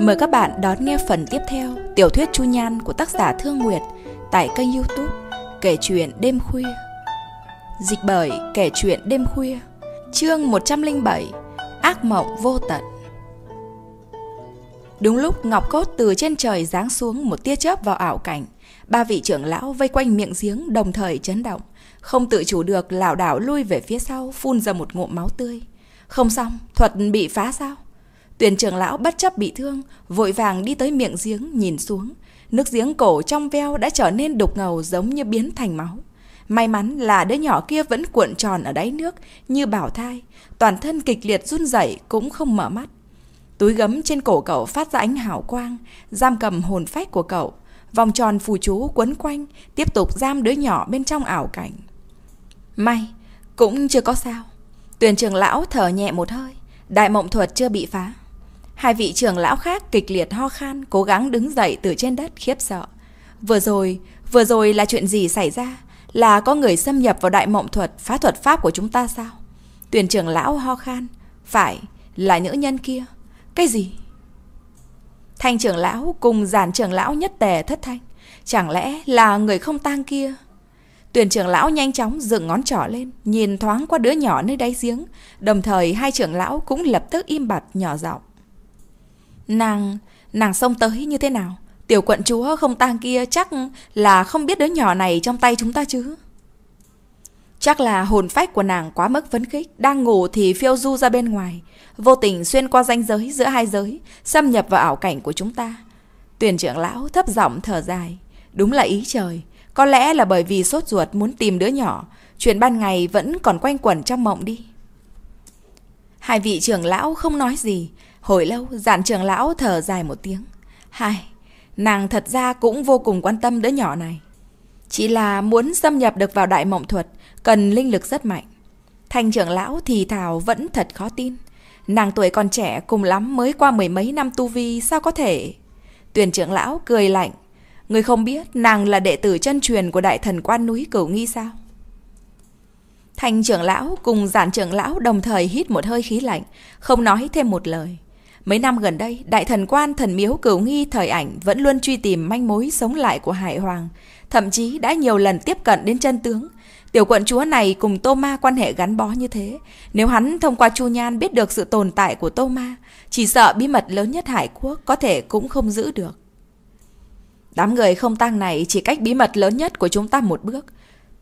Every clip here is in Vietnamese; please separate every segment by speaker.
Speaker 1: Mời các bạn đón nghe phần tiếp theo tiểu thuyết Chu Nhan của tác giả Thương Nguyệt tại kênh youtube Kể chuyện đêm khuya. Dịch bởi Kể chuyện đêm khuya, chương 107, Ác mộng vô tận. Đúng lúc Ngọc Cốt từ trên trời giáng xuống một tia chớp vào ảo cảnh, ba vị trưởng lão vây quanh miệng giếng đồng thời chấn động, không tự chủ được lảo đảo lui về phía sau phun ra một ngụm máu tươi. Không xong, thuật bị phá sao? Tuyển trưởng lão bất chấp bị thương, vội vàng đi tới miệng giếng nhìn xuống. Nước giếng cổ trong veo đã trở nên đục ngầu giống như biến thành máu. May mắn là đứa nhỏ kia vẫn cuộn tròn ở đáy nước như bảo thai, toàn thân kịch liệt run rẩy cũng không mở mắt. Túi gấm trên cổ cậu phát ra ánh hào quang, giam cầm hồn phách của cậu. Vòng tròn phù chú quấn quanh, tiếp tục giam đứa nhỏ bên trong ảo cảnh. May, cũng chưa có sao. Tuyển trường lão thở nhẹ một hơi, đại mộng thuật chưa bị phá. Hai vị trưởng lão khác kịch liệt ho khan, cố gắng đứng dậy từ trên đất khiếp sợ. Vừa rồi, vừa rồi là chuyện gì xảy ra? Là có người xâm nhập vào đại mộng thuật, phá thuật pháp của chúng ta sao? Tuyển trưởng lão ho khan. Phải, là nữ nhân kia. Cái gì? Thanh trưởng lão cùng giản trưởng lão nhất tề thất thanh. Chẳng lẽ là người không tang kia? Tuyển trưởng lão nhanh chóng dựng ngón trỏ lên, nhìn thoáng qua đứa nhỏ nơi đáy giếng. Đồng thời hai trưởng lão cũng lập tức im bặt nhỏ giọng. Nàng, nàng xông tới như thế nào? Tiểu quận chúa không tang kia chắc là không biết đứa nhỏ này trong tay chúng ta chứ. Chắc là hồn phách của nàng quá mức phấn khích, đang ngủ thì phiêu du ra bên ngoài, vô tình xuyên qua ranh giới giữa hai giới, xâm nhập vào ảo cảnh của chúng ta. Tuyển trưởng lão thấp giọng thở dài, đúng là ý trời, có lẽ là bởi vì sốt ruột muốn tìm đứa nhỏ, chuyện ban ngày vẫn còn quanh quẩn trong mộng đi. Hai vị trưởng lão không nói gì, Hồi lâu, giản trưởng lão thở dài một tiếng. Hai, nàng thật ra cũng vô cùng quan tâm đứa nhỏ này. Chỉ là muốn xâm nhập được vào đại mộng thuật, cần linh lực rất mạnh. Thành trưởng lão thì thảo vẫn thật khó tin. Nàng tuổi còn trẻ cùng lắm mới qua mười mấy năm tu vi sao có thể. Tuyển trưởng lão cười lạnh. Người không biết nàng là đệ tử chân truyền của đại thần quan núi cửu nghi sao? Thành trưởng lão cùng giản trưởng lão đồng thời hít một hơi khí lạnh, không nói thêm một lời. Mấy năm gần đây, đại thần quan thần miếu cửu nghi thời ảnh vẫn luôn truy tìm manh mối sống lại của Hải Hoàng, thậm chí đã nhiều lần tiếp cận đến chân tướng. Tiểu quận chúa này cùng Tô Ma quan hệ gắn bó như thế, nếu hắn thông qua Chu Nhan biết được sự tồn tại của Tô Ma, chỉ sợ bí mật lớn nhất Hải Quốc có thể cũng không giữ được. Đám người không tang này chỉ cách bí mật lớn nhất của chúng ta một bước.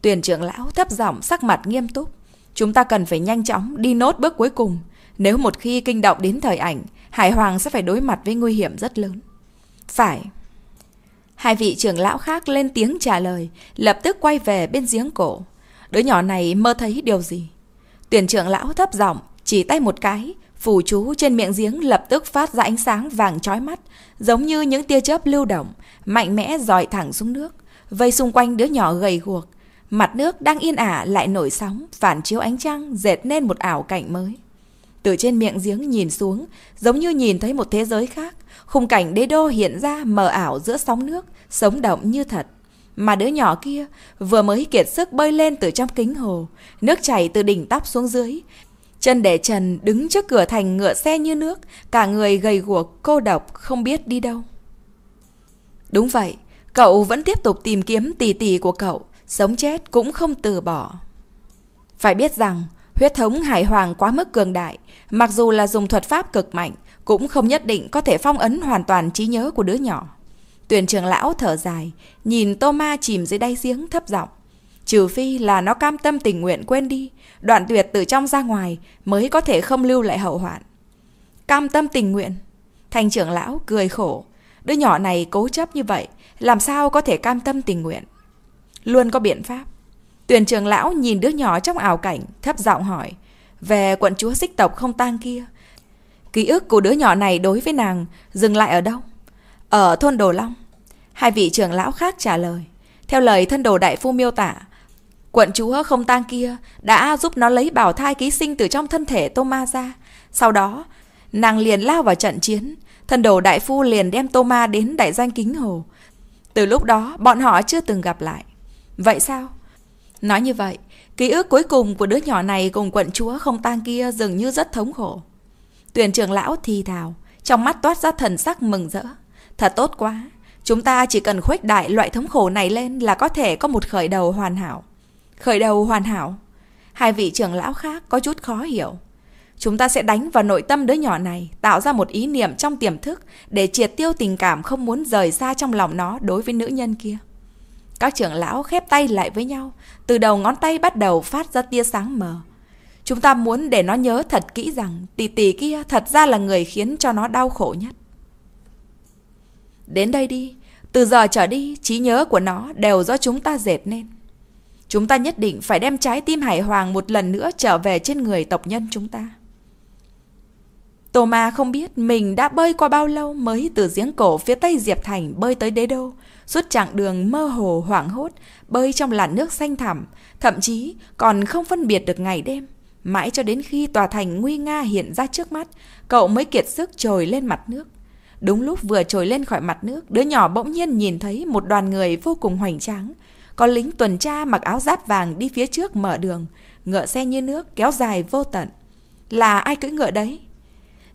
Speaker 1: Tuyển trưởng lão thấp giọng sắc mặt nghiêm túc. Chúng ta cần phải nhanh chóng đi nốt bước cuối cùng. Nếu một khi kinh động đến thời ảnh, Hải Hoàng sẽ phải đối mặt với nguy hiểm rất lớn. Phải. Hai vị trưởng lão khác lên tiếng trả lời, lập tức quay về bên giếng cổ. Đứa nhỏ này mơ thấy điều gì? Tuyển trưởng lão thấp giọng, chỉ tay một cái, phù chú trên miệng giếng lập tức phát ra ánh sáng vàng chói mắt, giống như những tia chớp lưu động, mạnh mẽ dòi thẳng xuống nước, vây xung quanh đứa nhỏ gầy guộc. Mặt nước đang yên ả lại nổi sóng, phản chiếu ánh trăng dệt nên một ảo cảnh mới từ trên miệng giếng nhìn xuống, giống như nhìn thấy một thế giới khác. Khung cảnh đế đô hiện ra mờ ảo giữa sóng nước, sống động như thật. Mà đứa nhỏ kia vừa mới kiệt sức bơi lên từ trong kính hồ, nước chảy từ đỉnh tóc xuống dưới. Chân để trần đứng trước cửa thành ngựa xe như nước, cả người gầy guộc, cô độc, không biết đi đâu. Đúng vậy, cậu vẫn tiếp tục tìm kiếm tỷ tỷ của cậu, sống chết cũng không từ bỏ. Phải biết rằng, Huyết thống hải hoàng quá mức cường đại, mặc dù là dùng thuật pháp cực mạnh, cũng không nhất định có thể phong ấn hoàn toàn trí nhớ của đứa nhỏ. Tuyển trưởng lão thở dài, nhìn Tô Ma chìm dưới đáy giếng thấp giọng. Trừ phi là nó cam tâm tình nguyện quên đi, đoạn tuyệt từ trong ra ngoài mới có thể không lưu lại hậu hoạn. Cam tâm tình nguyện. Thành trưởng lão cười khổ. Đứa nhỏ này cố chấp như vậy, làm sao có thể cam tâm tình nguyện? Luôn có biện pháp. Tuyển trưởng lão nhìn đứa nhỏ trong ảo cảnh, thấp giọng hỏi. Về quận chúa xích tộc không tang kia. Ký ức của đứa nhỏ này đối với nàng dừng lại ở đâu? Ở thôn Đồ Long. Hai vị trưởng lão khác trả lời. Theo lời thân đồ đại phu miêu tả, quận chúa không tang kia đã giúp nó lấy bảo thai ký sinh từ trong thân thể Toma ra. Sau đó, nàng liền lao vào trận chiến. Thân đồ đại phu liền đem Toma đến đại danh kính hồ. Từ lúc đó, bọn họ chưa từng gặp lại. Vậy sao? Nói như vậy, ký ức cuối cùng của đứa nhỏ này cùng quận chúa không tang kia dường như rất thống khổ. Tuyển trưởng lão thì thào, trong mắt toát ra thần sắc mừng rỡ. Thật tốt quá, chúng ta chỉ cần khuếch đại loại thống khổ này lên là có thể có một khởi đầu hoàn hảo. Khởi đầu hoàn hảo? Hai vị trưởng lão khác có chút khó hiểu. Chúng ta sẽ đánh vào nội tâm đứa nhỏ này, tạo ra một ý niệm trong tiềm thức để triệt tiêu tình cảm không muốn rời xa trong lòng nó đối với nữ nhân kia. Các trưởng lão khép tay lại với nhau, từ đầu ngón tay bắt đầu phát ra tia sáng mờ. Chúng ta muốn để nó nhớ thật kỹ rằng tỷ tỷ kia thật ra là người khiến cho nó đau khổ nhất. Đến đây đi, từ giờ trở đi, trí nhớ của nó đều do chúng ta dệt nên. Chúng ta nhất định phải đem trái tim hải hoàng một lần nữa trở về trên người tộc nhân chúng ta. Tô Ma không biết mình đã bơi qua bao lâu mới từ giếng cổ phía tây Diệp Thành bơi tới đế đô, suốt chặng đường mơ hồ hoảng hốt, bơi trong làn nước xanh thẳm, thậm chí còn không phân biệt được ngày đêm. Mãi cho đến khi tòa thành nguy nga hiện ra trước mắt, cậu mới kiệt sức trồi lên mặt nước. Đúng lúc vừa trồi lên khỏi mặt nước, đứa nhỏ bỗng nhiên nhìn thấy một đoàn người vô cùng hoành tráng. Có lính tuần tra mặc áo giáp vàng đi phía trước mở đường, ngựa xe như nước kéo dài vô tận. Là ai cưỡi ngựa đấy?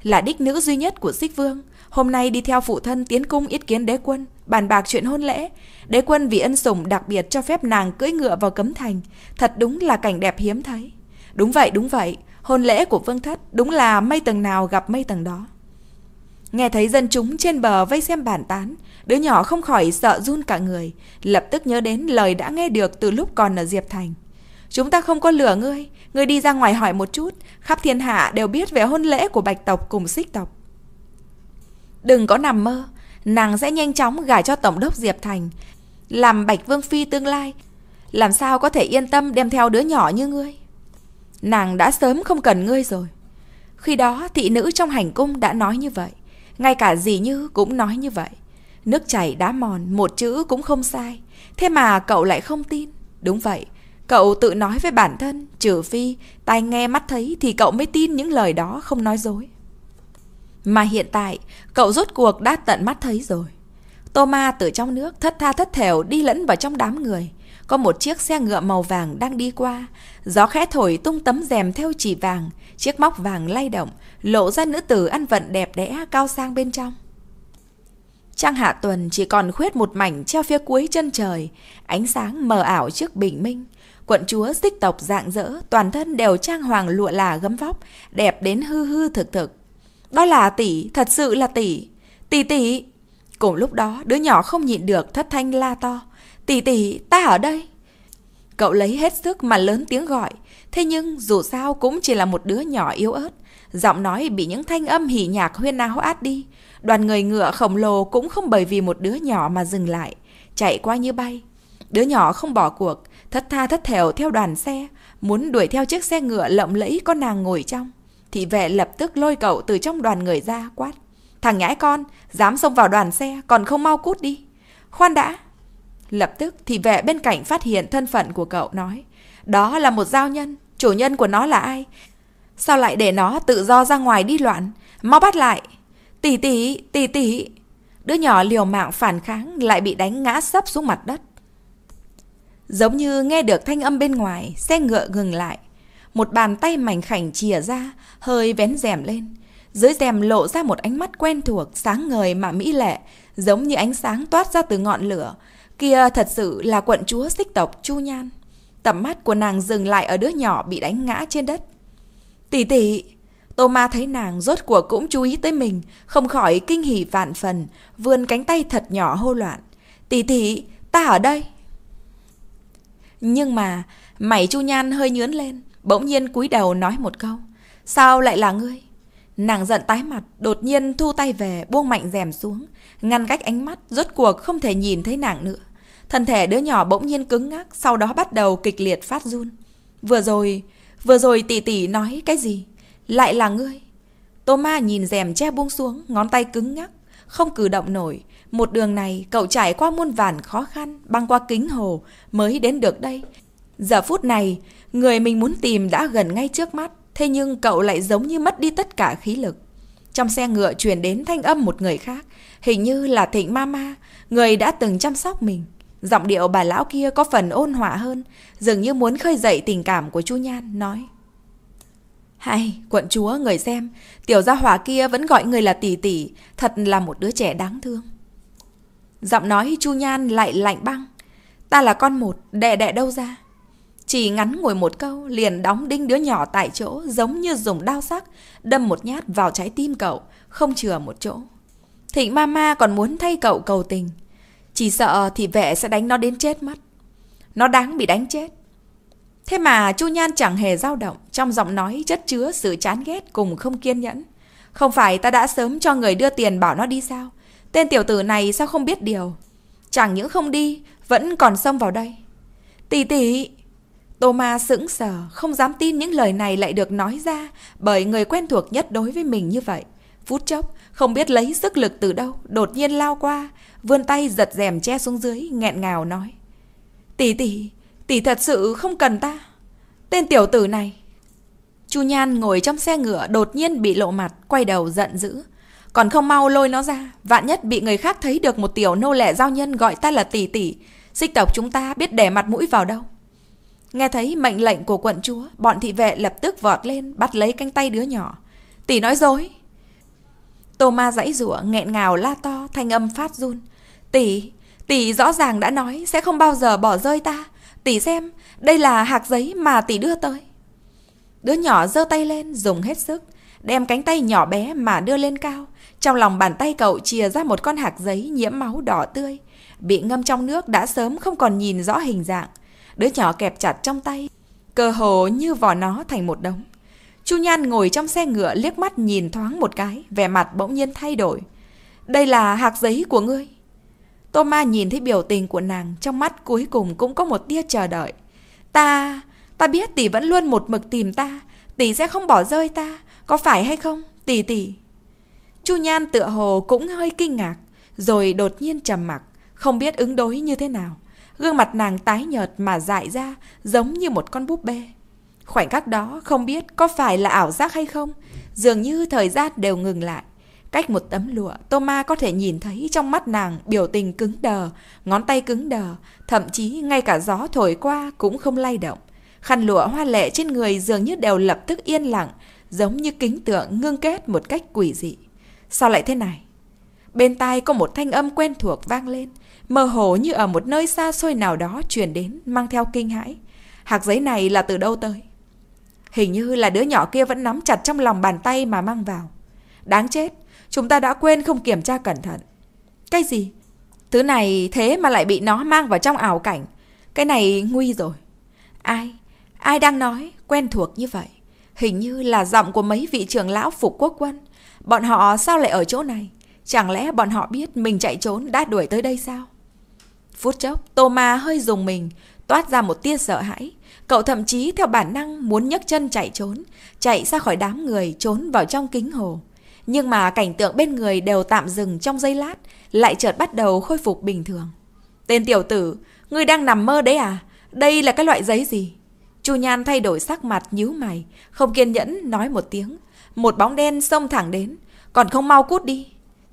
Speaker 1: Là đích nữ duy nhất của Xích Vương, hôm nay đi theo phụ thân tiến cung yết kiến đế quân, bàn bạc chuyện hôn lễ. Đế quân vì ân sủng đặc biệt cho phép nàng cưỡi ngựa vào cấm thành, thật đúng là cảnh đẹp hiếm thấy. Đúng vậy, đúng vậy, hôn lễ của Vương Thất đúng là mây tầng nào gặp mây tầng đó. Nghe thấy dân chúng trên bờ vây xem bản tán, đứa nhỏ không khỏi sợ run cả người, lập tức nhớ đến lời đã nghe được từ lúc còn ở Diệp Thành. Chúng ta không có lừa ngươi, ngươi đi ra ngoài hỏi một chút, khắp thiên hạ đều biết về hôn lễ của bạch tộc cùng xích tộc. Đừng có nằm mơ, nàng sẽ nhanh chóng gả cho Tổng đốc Diệp Thành, làm Bạch Vương Phi tương lai. Làm sao có thể yên tâm đem theo đứa nhỏ như ngươi? Nàng đã sớm không cần ngươi rồi. Khi đó thị nữ trong hành cung đã nói như vậy, ngay cả dì Như cũng nói như vậy. Nước chảy đá mòn một chữ cũng không sai, thế mà cậu lại không tin. Đúng vậy, cậu tự nói với bản thân, trừ phi tai nghe mắt thấy thì cậu mới tin những lời đó không nói dối. Mà hiện tại, cậu rốt cuộc đã tận mắt thấy rồi. Tô Ma từ trong nước thất tha thất thèo đi lẫn vào trong đám người. Có một chiếc xe ngựa màu vàng đang đi qua. Gió khẽ thổi tung tấm rèm theo chỉ vàng. Chiếc móc vàng lay động, lộ ra nữ tử ăn vận đẹp đẽ cao sang bên trong. Trang hạ tuần chỉ còn khuyết một mảnh treo phía cuối chân trời, ánh sáng mờ ảo trước bình minh. Quận chúa xích tộc dạng dỡ, toàn thân đều trang hoàng lụa là gấm vóc, đẹp đến hư hư thực thực. Đó là tỷ, thật sự là tỷ. Tỷ tỷ. Cùng lúc đó, đứa nhỏ không nhịn được thất thanh la to. Tỷ tỷ, ta ở đây. Cậu lấy hết sức mà lớn tiếng gọi. Thế nhưng dù sao cũng chỉ là một đứa nhỏ yếu ớt. Giọng nói bị những thanh âm hỉ nhạc huyên náo át đi. Đoàn người ngựa khổng lồ cũng không bởi vì một đứa nhỏ mà dừng lại. Chạy qua như bay. Đứa nhỏ không bỏ cuộc, thất tha thất thèo theo đoàn xe. Muốn đuổi theo chiếc xe ngựa lộng lẫy con nàng ngồi trong. Thị vệ lập tức lôi cậu từ trong đoàn người ra quát. Thằng nhãi con, dám xông vào đoàn xe, còn không mau cút đi. Khoan đã. Lập tức thị vệ bên cạnh phát hiện thân phận của cậu nói. Đó là một giao nhân, chủ nhân của nó là ai? Sao lại để nó tự do ra ngoài đi loạn? Mau bắt lại. Tỷ tỷ, tỷ tỷ. Đứa nhỏ liều mạng phản kháng lại bị đánh ngã sấp xuống mặt đất. Giống như nghe được thanh âm bên ngoài, xe ngựa ngừng lại một bàn tay mảnh khảnh chìa ra, hơi vén rèm lên. Dưới rèm lộ ra một ánh mắt quen thuộc, sáng ngời mà mỹ lệ, giống như ánh sáng toát ra từ ngọn lửa. Kia thật sự là quận chúa xích tộc Chu Nhan. Tầm mắt của nàng dừng lại ở đứa nhỏ bị đánh ngã trên đất. Tỷ tỷ, Tô Ma thấy nàng rốt cuộc cũng chú ý tới mình, không khỏi kinh hỉ vạn phần, vươn cánh tay thật nhỏ hô loạn. Tỷ tỷ, ta ở đây. Nhưng mà, mày Chu Nhan hơi nhướn lên, bỗng nhiên cúi đầu nói một câu. Sao lại là ngươi? Nàng giận tái mặt, đột nhiên thu tay về, buông mạnh rèm xuống, ngăn cách ánh mắt, rốt cuộc không thể nhìn thấy nàng nữa. Thân thể đứa nhỏ bỗng nhiên cứng ngắc, sau đó bắt đầu kịch liệt phát run. Vừa rồi, vừa rồi tỷ tỷ nói cái gì? Lại là ngươi. Tô ma nhìn rèm che buông xuống, ngón tay cứng ngắc, không cử động nổi. Một đường này, cậu trải qua muôn vàn khó khăn, băng qua kính hồ, mới đến được đây. Giờ phút này, Người mình muốn tìm đã gần ngay trước mắt, thế nhưng cậu lại giống như mất đi tất cả khí lực. Trong xe ngựa truyền đến thanh âm một người khác, hình như là Thịnh Mama, người đã từng chăm sóc mình. Giọng điệu bà lão kia có phần ôn hòa hơn, dường như muốn khơi dậy tình cảm của chu Nhan, nói. Hay, quận chúa, người xem, tiểu gia hỏa kia vẫn gọi người là tỷ tỷ, thật là một đứa trẻ đáng thương. Giọng nói chu nhan lại lạnh băng. Ta là con một, đẻ đẻ đâu ra? Chỉ ngắn ngồi một câu liền đóng đinh đứa nhỏ tại chỗ giống như dùng đao sắc, đâm một nhát vào trái tim cậu, không chừa một chỗ. Thịnh mama còn muốn thay cậu cầu tình. Chỉ sợ thì vệ sẽ đánh nó đến chết mất. Nó đáng bị đánh chết. Thế mà Chu Nhan chẳng hề dao động, trong giọng nói chất chứa sự chán ghét cùng không kiên nhẫn. Không phải ta đã sớm cho người đưa tiền bảo nó đi sao? Tên tiểu tử này sao không biết điều? Chẳng những không đi, vẫn còn xông vào đây. Tỷ tỷ, Tô Ma sững sờ, không dám tin những lời này lại được nói ra bởi người quen thuộc nhất đối với mình như vậy. Phút chốc, không biết lấy sức lực từ đâu, đột nhiên lao qua, vươn tay giật rèm che xuống dưới, nghẹn ngào nói. Tỷ tỷ, tỷ thật sự không cần ta. Tên tiểu tử này. Chu Nhan ngồi trong xe ngựa đột nhiên bị lộ mặt, quay đầu giận dữ. Còn không mau lôi nó ra, vạn nhất bị người khác thấy được một tiểu nô lệ giao nhân gọi ta là tỷ tỷ. Xích tộc chúng ta biết để mặt mũi vào đâu. Nghe thấy mệnh lệnh của quận chúa, bọn thị vệ lập tức vọt lên bắt lấy cánh tay đứa nhỏ. Tỷ nói dối. Tô ma dãy rủa nghẹn ngào la to, thanh âm phát run. Tỷ, tỷ rõ ràng đã nói sẽ không bao giờ bỏ rơi ta. Tỷ xem, đây là hạc giấy mà tỷ đưa tới. Đứa nhỏ giơ tay lên, dùng hết sức, đem cánh tay nhỏ bé mà đưa lên cao. Trong lòng bàn tay cậu chìa ra một con hạc giấy nhiễm máu đỏ tươi, bị ngâm trong nước đã sớm không còn nhìn rõ hình dạng. Đứa nhỏ kẹp chặt trong tay, cơ hồ như vò nó thành một đống. Chu Nhan ngồi trong xe ngựa liếc mắt nhìn thoáng một cái, vẻ mặt bỗng nhiên thay đổi. Đây là hạt giấy của ngươi. Tô Ma nhìn thấy biểu tình của nàng, trong mắt cuối cùng cũng có một tia chờ đợi. Ta, ta biết tỷ vẫn luôn một mực tìm ta, tỷ sẽ không bỏ rơi ta, có phải hay không, tỷ tỷ? Chu Nhan tựa hồ cũng hơi kinh ngạc, rồi đột nhiên trầm mặc, không biết ứng đối như thế nào. Gương mặt nàng tái nhợt mà dại ra, giống như một con búp bê. Khoảnh khắc đó không biết có phải là ảo giác hay không, dường như thời gian đều ngừng lại. Cách một tấm lụa, Toma có thể nhìn thấy trong mắt nàng biểu tình cứng đờ, ngón tay cứng đờ, thậm chí ngay cả gió thổi qua cũng không lay động. Khăn lụa hoa lệ trên người dường như đều lập tức yên lặng, giống như kính tượng ngưng kết một cách quỷ dị. Sao lại thế này? Bên tai có một thanh âm quen thuộc vang lên, mơ hồ như ở một nơi xa xôi nào đó truyền đến mang theo kinh hãi. Hạc giấy này là từ đâu tới? Hình như là đứa nhỏ kia vẫn nắm chặt trong lòng bàn tay mà mang vào. Đáng chết, chúng ta đã quên không kiểm tra cẩn thận. Cái gì? Thứ này thế mà lại bị nó mang vào trong ảo cảnh. Cái này nguy rồi. Ai? Ai đang nói quen thuộc như vậy? Hình như là giọng của mấy vị trưởng lão phục quốc quân. Bọn họ sao lại ở chỗ này? Chẳng lẽ bọn họ biết mình chạy trốn đã đuổi tới đây sao? Phút chốc, Tô Ma hơi dùng mình, toát ra một tia sợ hãi. Cậu thậm chí theo bản năng muốn nhấc chân chạy trốn, chạy ra khỏi đám người trốn vào trong kính hồ. Nhưng mà cảnh tượng bên người đều tạm dừng trong giây lát, lại chợt bắt đầu khôi phục bình thường. Tên tiểu tử, ngươi đang nằm mơ đấy à? Đây là cái loại giấy gì? Chu Nhan thay đổi sắc mặt nhíu mày, không kiên nhẫn nói một tiếng. Một bóng đen xông thẳng đến, còn không mau cút đi.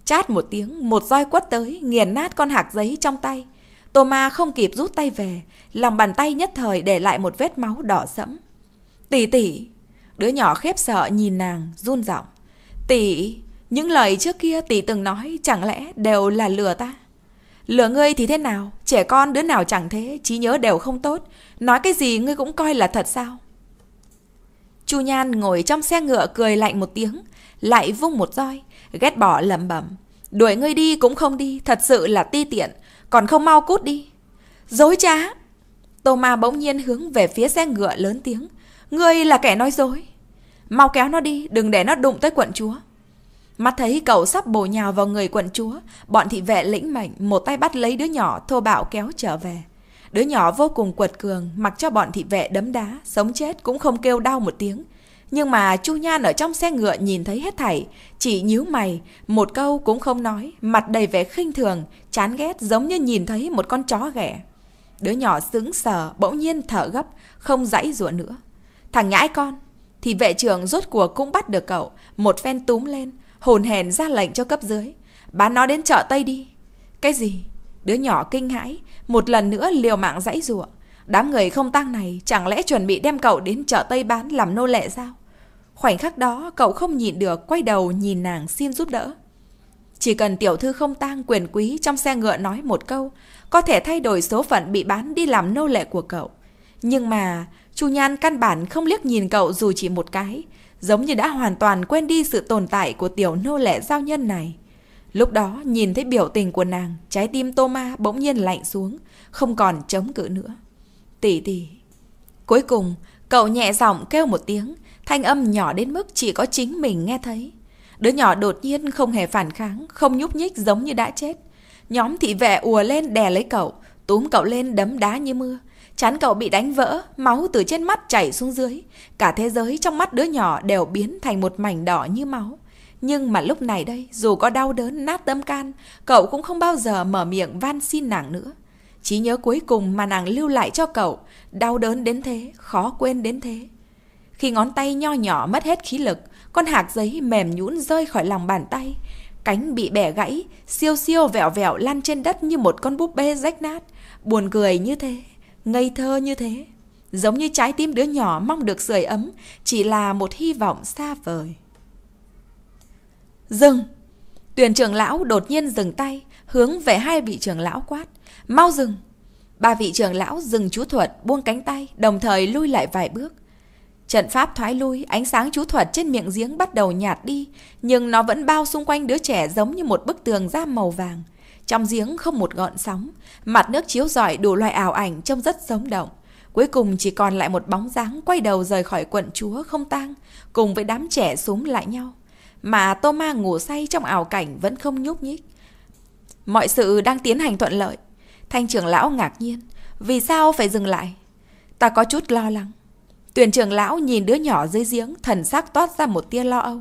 Speaker 1: Chát một tiếng, một roi quất tới, nghiền nát con hạc giấy trong tay. Tô Ma không kịp rút tay về, lòng bàn tay nhất thời để lại một vết máu đỏ sẫm. Tỷ tỷ, đứa nhỏ khép sợ nhìn nàng, run giọng. Tỷ, những lời trước kia tỷ từng nói chẳng lẽ đều là lừa ta? Lừa ngươi thì thế nào? Trẻ con đứa nào chẳng thế, trí nhớ đều không tốt. Nói cái gì ngươi cũng coi là thật sao? Chu Nhan ngồi trong xe ngựa cười lạnh một tiếng, lại vung một roi, ghét bỏ lẩm bẩm. Đuổi ngươi đi cũng không đi, thật sự là ti tiện, còn không mau cút đi Dối trá Tô Ma bỗng nhiên hướng về phía xe ngựa lớn tiếng Ngươi là kẻ nói dối Mau kéo nó đi đừng để nó đụng tới quận chúa Mắt thấy cậu sắp bổ nhào vào người quận chúa Bọn thị vệ lĩnh mệnh Một tay bắt lấy đứa nhỏ thô bạo kéo trở về Đứa nhỏ vô cùng quật cường Mặc cho bọn thị vệ đấm đá Sống chết cũng không kêu đau một tiếng nhưng mà Chu Nhan ở trong xe ngựa nhìn thấy hết thảy, chỉ nhíu mày, một câu cũng không nói, mặt đầy vẻ khinh thường, chán ghét giống như nhìn thấy một con chó ghẻ. Đứa nhỏ sững sờ, bỗng nhiên thở gấp, không dãy rủa nữa. Thằng nhãi con, thì vệ trưởng rốt cuộc cũng bắt được cậu, một phen túm lên, hồn hèn ra lệnh cho cấp dưới. Bán nó đến chợ Tây đi. Cái gì? Đứa nhỏ kinh hãi, một lần nữa liều mạng dãy rủa. Đám người không tang này chẳng lẽ chuẩn bị đem cậu đến chợ Tây bán làm nô lệ sao? Khoảnh khắc đó cậu không nhìn được quay đầu nhìn nàng xin giúp đỡ. Chỉ cần tiểu thư không tang quyền quý trong xe ngựa nói một câu, có thể thay đổi số phận bị bán đi làm nô lệ của cậu. Nhưng mà, Chu Nhan căn bản không liếc nhìn cậu dù chỉ một cái, giống như đã hoàn toàn quên đi sự tồn tại của tiểu nô lệ giao nhân này. Lúc đó nhìn thấy biểu tình của nàng, trái tim Tô Ma bỗng nhiên lạnh xuống, không còn chống cự nữa. Tỷ tỷ. Cuối cùng, cậu nhẹ giọng kêu một tiếng, Thanh âm nhỏ đến mức chỉ có chính mình nghe thấy. Đứa nhỏ đột nhiên không hề phản kháng, không nhúc nhích giống như đã chết. Nhóm thị vệ ùa lên đè lấy cậu, túm cậu lên đấm đá như mưa. Chán cậu bị đánh vỡ, máu từ trên mắt chảy xuống dưới. Cả thế giới trong mắt đứa nhỏ đều biến thành một mảnh đỏ như máu. Nhưng mà lúc này đây, dù có đau đớn nát tâm can, cậu cũng không bao giờ mở miệng van xin nàng nữa. Chỉ nhớ cuối cùng mà nàng lưu lại cho cậu, đau đớn đến thế, khó quên đến thế. Khi ngón tay nho nhỏ mất hết khí lực, con hạt giấy mềm nhũn rơi khỏi lòng bàn tay. Cánh bị bẻ gãy, siêu siêu vẹo vẹo lăn trên đất như một con búp bê rách nát. Buồn cười như thế, ngây thơ như thế. Giống như trái tim đứa nhỏ mong được sưởi ấm, chỉ là một hy vọng xa vời. Dừng! Tuyển trưởng lão đột nhiên dừng tay, hướng về hai vị trưởng lão quát. Mau dừng! Ba vị trưởng lão dừng chú thuật, buông cánh tay, đồng thời lui lại vài bước. Trận pháp thoái lui, ánh sáng chú thuật trên miệng giếng bắt đầu nhạt đi, nhưng nó vẫn bao xung quanh đứa trẻ giống như một bức tường da màu vàng. Trong giếng không một gọn sóng, mặt nước chiếu rọi đủ loại ảo ảnh trông rất sống động. Cuối cùng chỉ còn lại một bóng dáng quay đầu rời khỏi quận chúa không tang, cùng với đám trẻ súm lại nhau. Mà Tô Ma ngủ say trong ảo cảnh vẫn không nhúc nhích. Mọi sự đang tiến hành thuận lợi. Thanh trưởng lão ngạc nhiên, vì sao phải dừng lại? Ta có chút lo lắng. Tuyển trưởng lão nhìn đứa nhỏ dưới giếng, thần sắc toát ra một tia lo âu.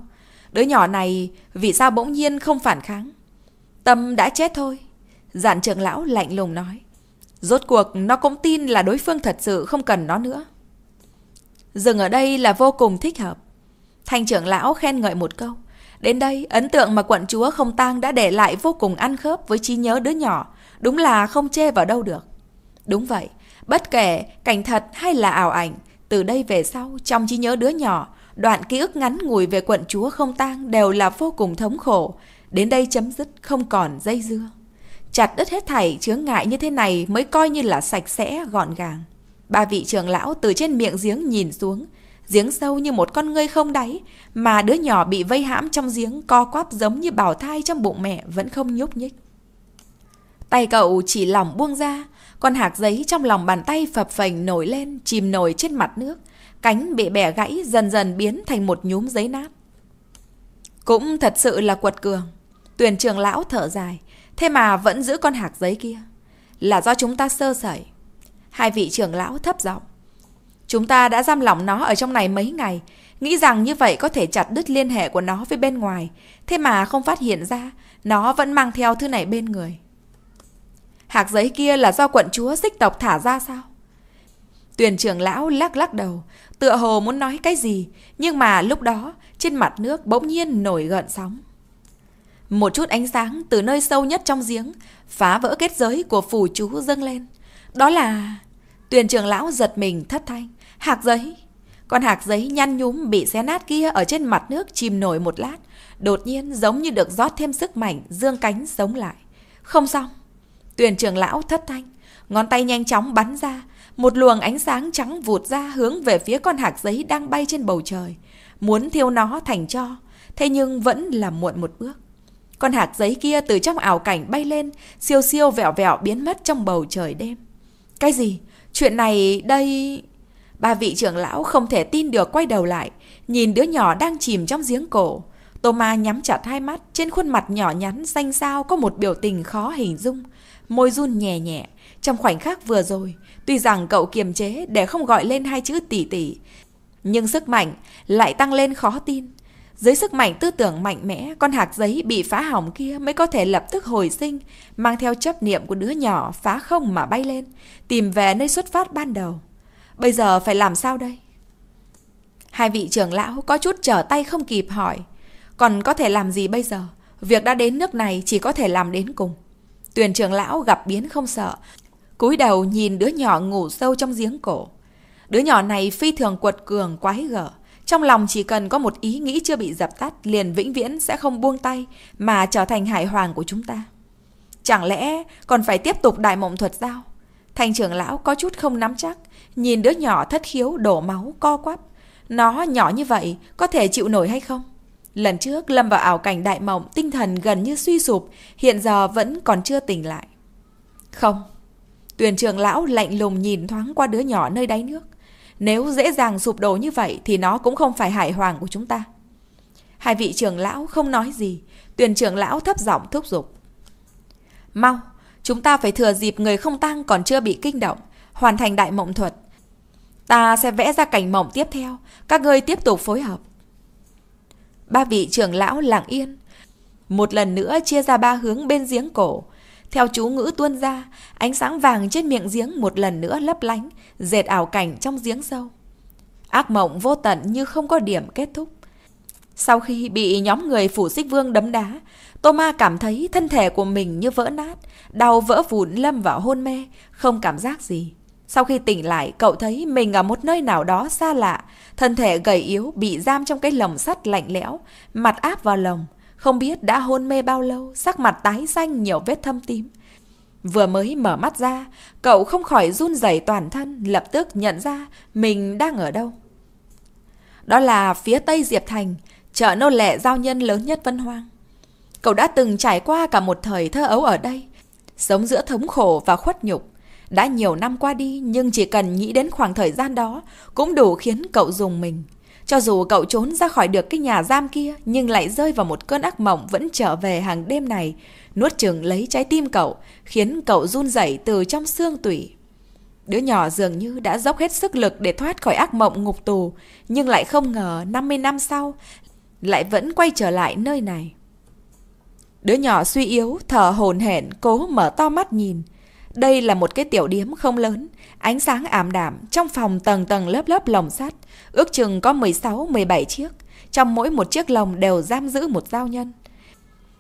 Speaker 1: Đứa nhỏ này vì sao bỗng nhiên không phản kháng? Tâm đã chết thôi. Giản trưởng lão lạnh lùng nói. Rốt cuộc nó cũng tin là đối phương thật sự không cần nó nữa. Dừng ở đây là vô cùng thích hợp. thành trưởng lão khen ngợi một câu. Đến đây, ấn tượng mà quận chúa không tang đã để lại vô cùng ăn khớp với trí nhớ đứa nhỏ. Đúng là không chê vào đâu được. Đúng vậy, bất kể cảnh thật hay là ảo ảnh, từ đây về sau, trong trí nhớ đứa nhỏ, đoạn ký ức ngắn ngủi về quận chúa không tang đều là vô cùng thống khổ. Đến đây chấm dứt không còn dây dưa. Chặt đứt hết thảy chướng ngại như thế này mới coi như là sạch sẽ, gọn gàng. Ba vị trưởng lão từ trên miệng giếng nhìn xuống, giếng sâu như một con ngươi không đáy, mà đứa nhỏ bị vây hãm trong giếng co quắp giống như bào thai trong bụng mẹ vẫn không nhúc nhích. Tay cậu chỉ lỏng buông ra, con hạc giấy trong lòng bàn tay phập phành nổi lên, chìm nổi trên mặt nước. Cánh bị bẻ gãy dần dần biến thành một nhúm giấy nát. Cũng thật sự là quật cường. Tuyển trường lão thở dài, thế mà vẫn giữ con hạc giấy kia. Là do chúng ta sơ sẩy. Hai vị trưởng lão thấp giọng. Chúng ta đã giam lỏng nó ở trong này mấy ngày, nghĩ rằng như vậy có thể chặt đứt liên hệ của nó với bên ngoài. Thế mà không phát hiện ra, nó vẫn mang theo thứ này bên người hạc giấy kia là do quận chúa xích tộc thả ra sao? Tuyền trưởng lão lắc lắc đầu, tựa hồ muốn nói cái gì, nhưng mà lúc đó trên mặt nước bỗng nhiên nổi gợn sóng. Một chút ánh sáng từ nơi sâu nhất trong giếng phá vỡ kết giới của phủ chú dâng lên. Đó là... Tuyền trưởng lão giật mình thất thanh. Hạc giấy. Con hạc giấy nhăn nhúm bị xé nát kia ở trên mặt nước chìm nổi một lát. Đột nhiên giống như được rót thêm sức mạnh dương cánh sống lại. Không xong. Tuyển trưởng lão thất thanh, ngón tay nhanh chóng bắn ra, một luồng ánh sáng trắng vụt ra hướng về phía con hạc giấy đang bay trên bầu trời, muốn thiêu nó thành cho, thế nhưng vẫn là muộn một bước. Con hạc giấy kia từ trong ảo cảnh bay lên, siêu siêu vẹo vẹo biến mất trong bầu trời đêm. Cái gì? Chuyện này đây... Ba vị trưởng lão không thể tin được quay đầu lại, nhìn đứa nhỏ đang chìm trong giếng cổ. Tô Ma nhắm chặt hai mắt, trên khuôn mặt nhỏ nhắn xanh xao có một biểu tình khó hình dung môi run nhẹ nhẹ. Trong khoảnh khắc vừa rồi, tuy rằng cậu kiềm chế để không gọi lên hai chữ tỷ tỷ, nhưng sức mạnh lại tăng lên khó tin. Dưới sức mạnh tư tưởng mạnh mẽ, con hạt giấy bị phá hỏng kia mới có thể lập tức hồi sinh, mang theo chấp niệm của đứa nhỏ phá không mà bay lên, tìm về nơi xuất phát ban đầu. Bây giờ phải làm sao đây? Hai vị trưởng lão có chút trở tay không kịp hỏi. Còn có thể làm gì bây giờ? Việc đã đến nước này chỉ có thể làm đến cùng. Tuyển trưởng lão gặp biến không sợ, cúi đầu nhìn đứa nhỏ ngủ sâu trong giếng cổ. Đứa nhỏ này phi thường quật cường quái gở, trong lòng chỉ cần có một ý nghĩ chưa bị dập tắt liền vĩnh viễn sẽ không buông tay mà trở thành hải hoàng của chúng ta. Chẳng lẽ còn phải tiếp tục đại mộng thuật sao? Thành trưởng lão có chút không nắm chắc, nhìn đứa nhỏ thất khiếu đổ máu co quắp. Nó nhỏ như vậy có thể chịu nổi hay không? Lần trước lâm vào ảo cảnh đại mộng, tinh thần gần như suy sụp, hiện giờ vẫn còn chưa tỉnh lại. Không. Tuyển trường lão lạnh lùng nhìn thoáng qua đứa nhỏ nơi đáy nước. Nếu dễ dàng sụp đổ như vậy thì nó cũng không phải hải hoàng của chúng ta. Hai vị trưởng lão không nói gì, tuyển trưởng lão thấp giọng thúc giục. Mau, chúng ta phải thừa dịp người không tăng còn chưa bị kinh động, hoàn thành đại mộng thuật. Ta sẽ vẽ ra cảnh mộng tiếp theo, các ngươi tiếp tục phối hợp ba vị trưởng lão lặng yên. Một lần nữa chia ra ba hướng bên giếng cổ. Theo chú ngữ tuôn ra, ánh sáng vàng trên miệng giếng một lần nữa lấp lánh, dệt ảo cảnh trong giếng sâu. Ác mộng vô tận như không có điểm kết thúc. Sau khi bị nhóm người phủ xích vương đấm đá, Tô Ma cảm thấy thân thể của mình như vỡ nát, đau vỡ vụn lâm vào hôn mê, không cảm giác gì. Sau khi tỉnh lại, cậu thấy mình ở một nơi nào đó xa lạ, thân thể gầy yếu bị giam trong cái lồng sắt lạnh lẽo, mặt áp vào lồng, không biết đã hôn mê bao lâu, sắc mặt tái xanh nhiều vết thâm tím. Vừa mới mở mắt ra, cậu không khỏi run rẩy toàn thân, lập tức nhận ra mình đang ở đâu. Đó là phía Tây Diệp Thành, chợ nô lệ giao nhân lớn nhất Vân Hoang. Cậu đã từng trải qua cả một thời thơ ấu ở đây, sống giữa thống khổ và khuất nhục. Đã nhiều năm qua đi nhưng chỉ cần nghĩ đến khoảng thời gian đó cũng đủ khiến cậu dùng mình. Cho dù cậu trốn ra khỏi được cái nhà giam kia nhưng lại rơi vào một cơn ác mộng vẫn trở về hàng đêm này, nuốt chừng lấy trái tim cậu, khiến cậu run rẩy từ trong xương tủy. Đứa nhỏ dường như đã dốc hết sức lực để thoát khỏi ác mộng ngục tù, nhưng lại không ngờ 50 năm sau lại vẫn quay trở lại nơi này. Đứa nhỏ suy yếu, thở hồn hển, cố mở to mắt nhìn. Đây là một cái tiểu điếm không lớn, ánh sáng ảm đạm, trong phòng tầng tầng lớp lớp lồng sắt, ước chừng có 16-17 chiếc, trong mỗi một chiếc lồng đều giam giữ một giao nhân.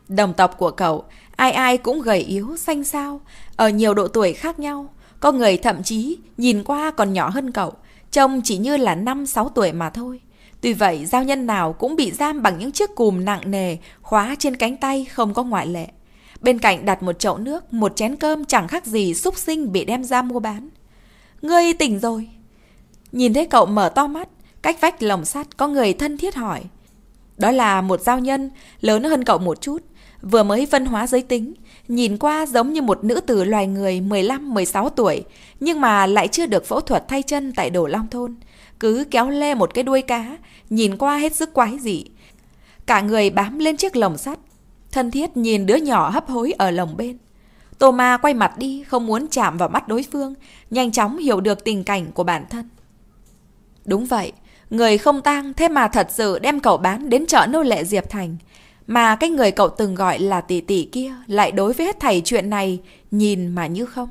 Speaker 1: Đồng tộc của cậu, ai ai cũng gầy yếu, xanh xao, ở nhiều độ tuổi khác nhau, có người thậm chí nhìn qua còn nhỏ hơn cậu, trông chỉ như là 5-6 tuổi mà thôi. Tuy vậy, giao nhân nào cũng bị giam bằng những chiếc cùm nặng nề, khóa trên cánh tay không có ngoại lệ. Bên cạnh đặt một chậu nước, một chén cơm chẳng khác gì xúc sinh bị đem ra mua bán. Ngươi tỉnh rồi. Nhìn thấy cậu mở to mắt, cách vách lồng sắt có người thân thiết hỏi. Đó là một giao nhân, lớn hơn cậu một chút, vừa mới phân hóa giới tính, nhìn qua giống như một nữ tử loài người 15-16 tuổi, nhưng mà lại chưa được phẫu thuật thay chân tại đổ Long Thôn. Cứ kéo lê một cái đuôi cá, nhìn qua hết sức quái dị. Cả người bám lên chiếc lồng sắt, Thân thiết nhìn đứa nhỏ hấp hối ở lồng bên. Tô Ma quay mặt đi, không muốn chạm vào mắt đối phương, nhanh chóng hiểu được tình cảnh của bản thân. Đúng vậy, người không tang thế mà thật sự đem cậu bán đến chợ nô lệ Diệp Thành. Mà cái người cậu từng gọi là tỷ tỷ kia lại đối với hết thảy chuyện này, nhìn mà như không.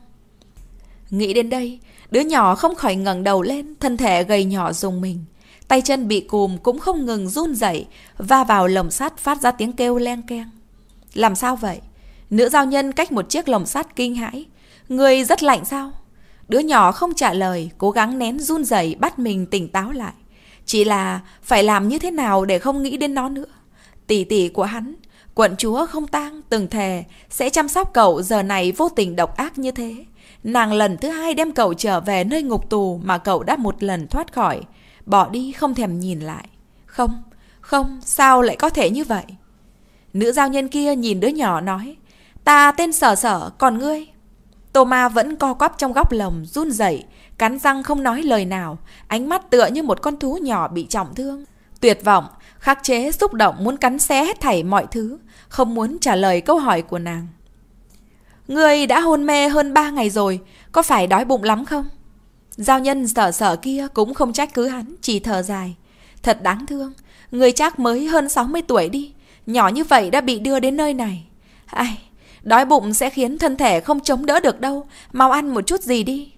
Speaker 1: Nghĩ đến đây, đứa nhỏ không khỏi ngẩng đầu lên, thân thể gầy nhỏ dùng mình. Tay chân bị cùm cũng không ngừng run rẩy va vào lồng sắt phát ra tiếng kêu len keng. Làm sao vậy? Nữ giao nhân cách một chiếc lồng sắt kinh hãi. Người rất lạnh sao? Đứa nhỏ không trả lời, cố gắng nén run rẩy bắt mình tỉnh táo lại. Chỉ là phải làm như thế nào để không nghĩ đến nó nữa. Tỷ tỷ của hắn, quận chúa không tang, từng thề sẽ chăm sóc cậu giờ này vô tình độc ác như thế. Nàng lần thứ hai đem cậu trở về nơi ngục tù mà cậu đã một lần thoát khỏi. Bỏ đi không thèm nhìn lại. Không, không, sao lại có thể như vậy? Nữ giao nhân kia nhìn đứa nhỏ nói Ta tên sở sở còn ngươi Tô ma vẫn co quắp trong góc lồng run rẩy Cắn răng không nói lời nào Ánh mắt tựa như một con thú nhỏ bị trọng thương Tuyệt vọng Khắc chế xúc động muốn cắn xé hết thảy mọi thứ Không muốn trả lời câu hỏi của nàng Ngươi đã hôn mê hơn 3 ngày rồi Có phải đói bụng lắm không Giao nhân sở sở kia cũng không trách cứ hắn Chỉ thở dài Thật đáng thương Người chắc mới hơn 60 tuổi đi Nhỏ như vậy đã bị đưa đến nơi này. Ai, đói bụng sẽ khiến thân thể không chống đỡ được đâu, mau ăn một chút gì đi.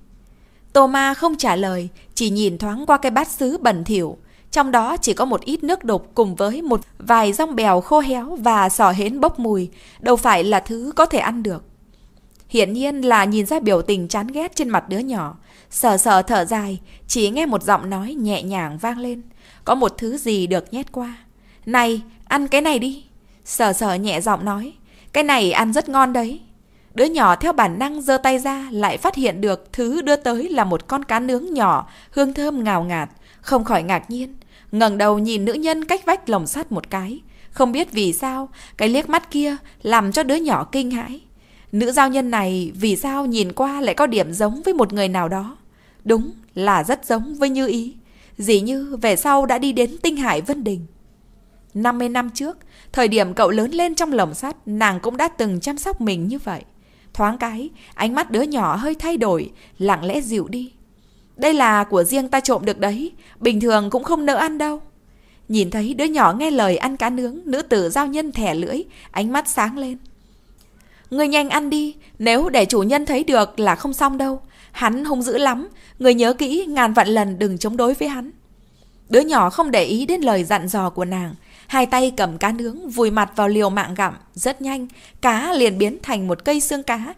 Speaker 1: Tô Ma không trả lời, chỉ nhìn thoáng qua cái bát sứ bẩn thỉu, trong đó chỉ có một ít nước đục cùng với một vài rong bèo khô héo và sò hến bốc mùi, đâu phải là thứ có thể ăn được. Hiển nhiên là nhìn ra biểu tình chán ghét trên mặt đứa nhỏ, sờ sờ thở dài, chỉ nghe một giọng nói nhẹ nhàng vang lên, có một thứ gì được nhét qua. Này, Ăn cái này đi. Sở sở nhẹ giọng nói. Cái này ăn rất ngon đấy. Đứa nhỏ theo bản năng giơ tay ra lại phát hiện được thứ đưa tới là một con cá nướng nhỏ, hương thơm ngào ngạt, không khỏi ngạc nhiên. ngẩng đầu nhìn nữ nhân cách vách lồng sắt một cái. Không biết vì sao, cái liếc mắt kia làm cho đứa nhỏ kinh hãi. Nữ giao nhân này vì sao nhìn qua lại có điểm giống với một người nào đó. Đúng là rất giống với Như Ý. Dĩ như về sau đã đi đến Tinh Hải Vân Đình. 50 năm trước, thời điểm cậu lớn lên trong lồng sắt, nàng cũng đã từng chăm sóc mình như vậy. Thoáng cái, ánh mắt đứa nhỏ hơi thay đổi, lặng lẽ dịu đi. Đây là của riêng ta trộm được đấy, bình thường cũng không nỡ ăn đâu. Nhìn thấy đứa nhỏ nghe lời ăn cá nướng, nữ tử giao nhân thẻ lưỡi, ánh mắt sáng lên. Người nhanh ăn đi, nếu để chủ nhân thấy được là không xong đâu. Hắn hung dữ lắm, người nhớ kỹ ngàn vạn lần đừng chống đối với hắn. Đứa nhỏ không để ý đến lời dặn dò của nàng, hai tay cầm cá nướng vùi mặt vào liều mạng gặm, rất nhanh, cá liền biến thành một cây xương cá,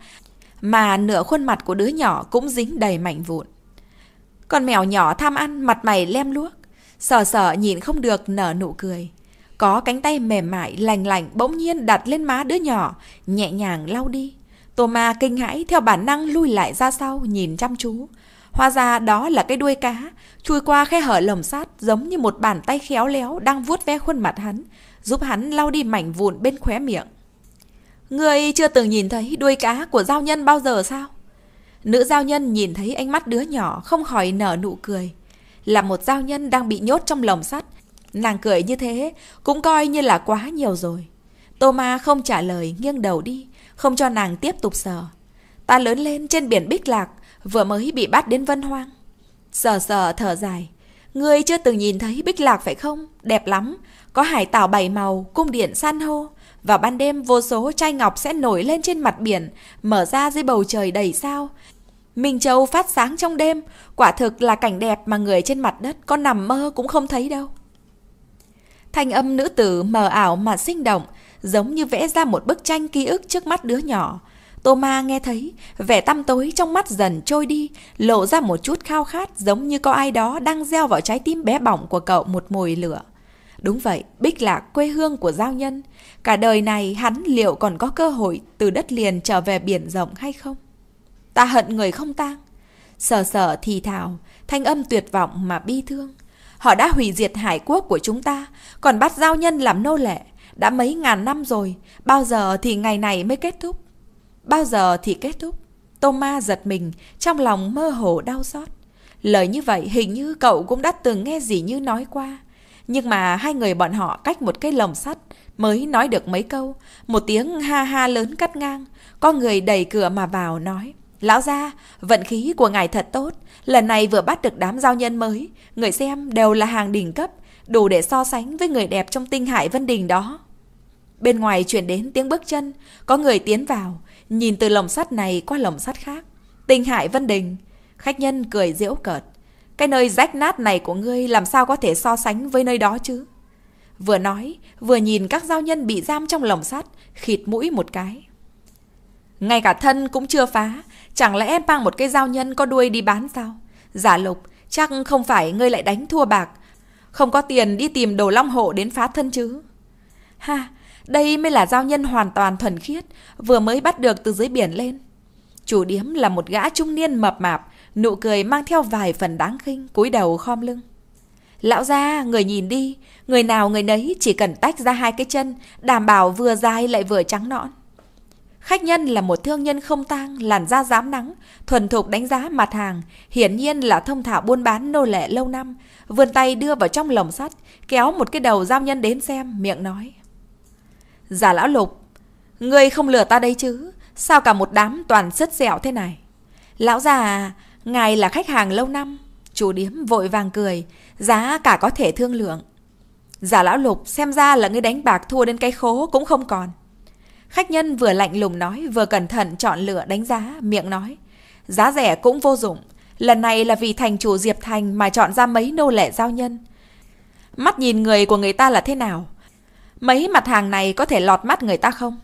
Speaker 1: mà nửa khuôn mặt của đứa nhỏ cũng dính đầy mảnh vụn. Con mèo nhỏ tham ăn, mặt mày lem luốc, sờ sờ nhìn không được nở nụ cười. Có cánh tay mềm mại, lành lành bỗng nhiên đặt lên má đứa nhỏ, nhẹ nhàng lau đi. Tô ma kinh hãi theo bản năng lui lại ra sau nhìn chăm chú. Hóa ra đó là cái đuôi cá, chui qua khe hở lồng sắt giống như một bàn tay khéo léo đang vuốt ve khuôn mặt hắn, giúp hắn lau đi mảnh vụn bên khóe miệng. Người chưa từng nhìn thấy đuôi cá của giao nhân bao giờ sao? Nữ giao nhân nhìn thấy ánh mắt đứa nhỏ không khỏi nở nụ cười. Là một giao nhân đang bị nhốt trong lồng sắt, nàng cười như thế cũng coi như là quá nhiều rồi. Tô Ma không trả lời nghiêng đầu đi, không cho nàng tiếp tục sờ. Ta lớn lên trên biển Bích Lạc, vừa mới bị bắt đến Vân Hoang. sờ sờ thở dài, ngươi chưa từng nhìn thấy bích lạc phải không? Đẹp lắm, có hải tảo bảy màu, cung điện san hô. và ban đêm vô số chai ngọc sẽ nổi lên trên mặt biển, mở ra dưới bầu trời đầy sao. Minh Châu phát sáng trong đêm, quả thực là cảnh đẹp mà người trên mặt đất có nằm mơ cũng không thấy đâu. Thanh âm nữ tử mờ ảo mà sinh động, giống như vẽ ra một bức tranh ký ức trước mắt đứa nhỏ. Tô Ma nghe thấy, vẻ tăm tối trong mắt dần trôi đi, lộ ra một chút khao khát giống như có ai đó đang gieo vào trái tim bé bỏng của cậu một mồi lửa. Đúng vậy, Bích là quê hương của giao nhân. Cả đời này hắn liệu còn có cơ hội từ đất liền trở về biển rộng hay không? Ta hận người không tang. Sờ sờ thì thào, thanh âm tuyệt vọng mà bi thương. Họ đã hủy diệt hải quốc của chúng ta, còn bắt giao nhân làm nô lệ. Đã mấy ngàn năm rồi, bao giờ thì ngày này mới kết thúc? Bao giờ thì kết thúc? Toma giật mình, trong lòng mơ hồ đau xót. Lời như vậy hình như cậu cũng đã từng nghe gì như nói qua. Nhưng mà hai người bọn họ cách một cái lồng sắt mới nói được mấy câu. Một tiếng ha ha lớn cắt ngang, có người đẩy cửa mà vào nói. Lão gia, vận khí của ngài thật tốt. Lần này vừa bắt được đám giao nhân mới. Người xem đều là hàng đỉnh cấp, đủ để so sánh với người đẹp trong tinh hải Vân Đình đó. Bên ngoài chuyển đến tiếng bước chân, có người tiến vào, Nhìn từ lồng sắt này qua lồng sắt khác. Tình hại Vân Đình. Khách nhân cười giễu cợt. Cái nơi rách nát này của ngươi làm sao có thể so sánh với nơi đó chứ? Vừa nói, vừa nhìn các giao nhân bị giam trong lồng sắt, khịt mũi một cái. Ngay cả thân cũng chưa phá, chẳng lẽ em mang một cái giao nhân có đuôi đi bán sao? Giả lục, chắc không phải ngươi lại đánh thua bạc, không có tiền đi tìm đồ long hộ đến phá thân chứ. Ha, đây mới là giao nhân hoàn toàn thuần khiết, vừa mới bắt được từ dưới biển lên. Chủ điếm là một gã trung niên mập mạp, nụ cười mang theo vài phần đáng khinh, cúi đầu khom lưng. Lão gia, người nhìn đi, người nào người nấy chỉ cần tách ra hai cái chân, đảm bảo vừa dài lại vừa trắng nõn. Khách nhân là một thương nhân không tang, làn da dám nắng, thuần thục đánh giá mặt hàng, hiển nhiên là thông thạo buôn bán nô lệ lâu năm, vươn tay đưa vào trong lồng sắt, kéo một cái đầu giao nhân đến xem, miệng nói. Già lão lục, ngươi không lừa ta đây chứ? Sao cả một đám toàn sứt dẻo thế này? Lão già, ngài là khách hàng lâu năm. Chủ điếm vội vàng cười, giá cả có thể thương lượng. Giả lão lục xem ra là ngươi đánh bạc thua đến cái khố cũng không còn. Khách nhân vừa lạnh lùng nói vừa cẩn thận chọn lựa đánh giá, miệng nói. Giá rẻ cũng vô dụng, lần này là vì thành chủ Diệp Thành mà chọn ra mấy nô lệ giao nhân. Mắt nhìn người của người ta là thế nào, Mấy mặt hàng này có thể lọt mắt người ta không?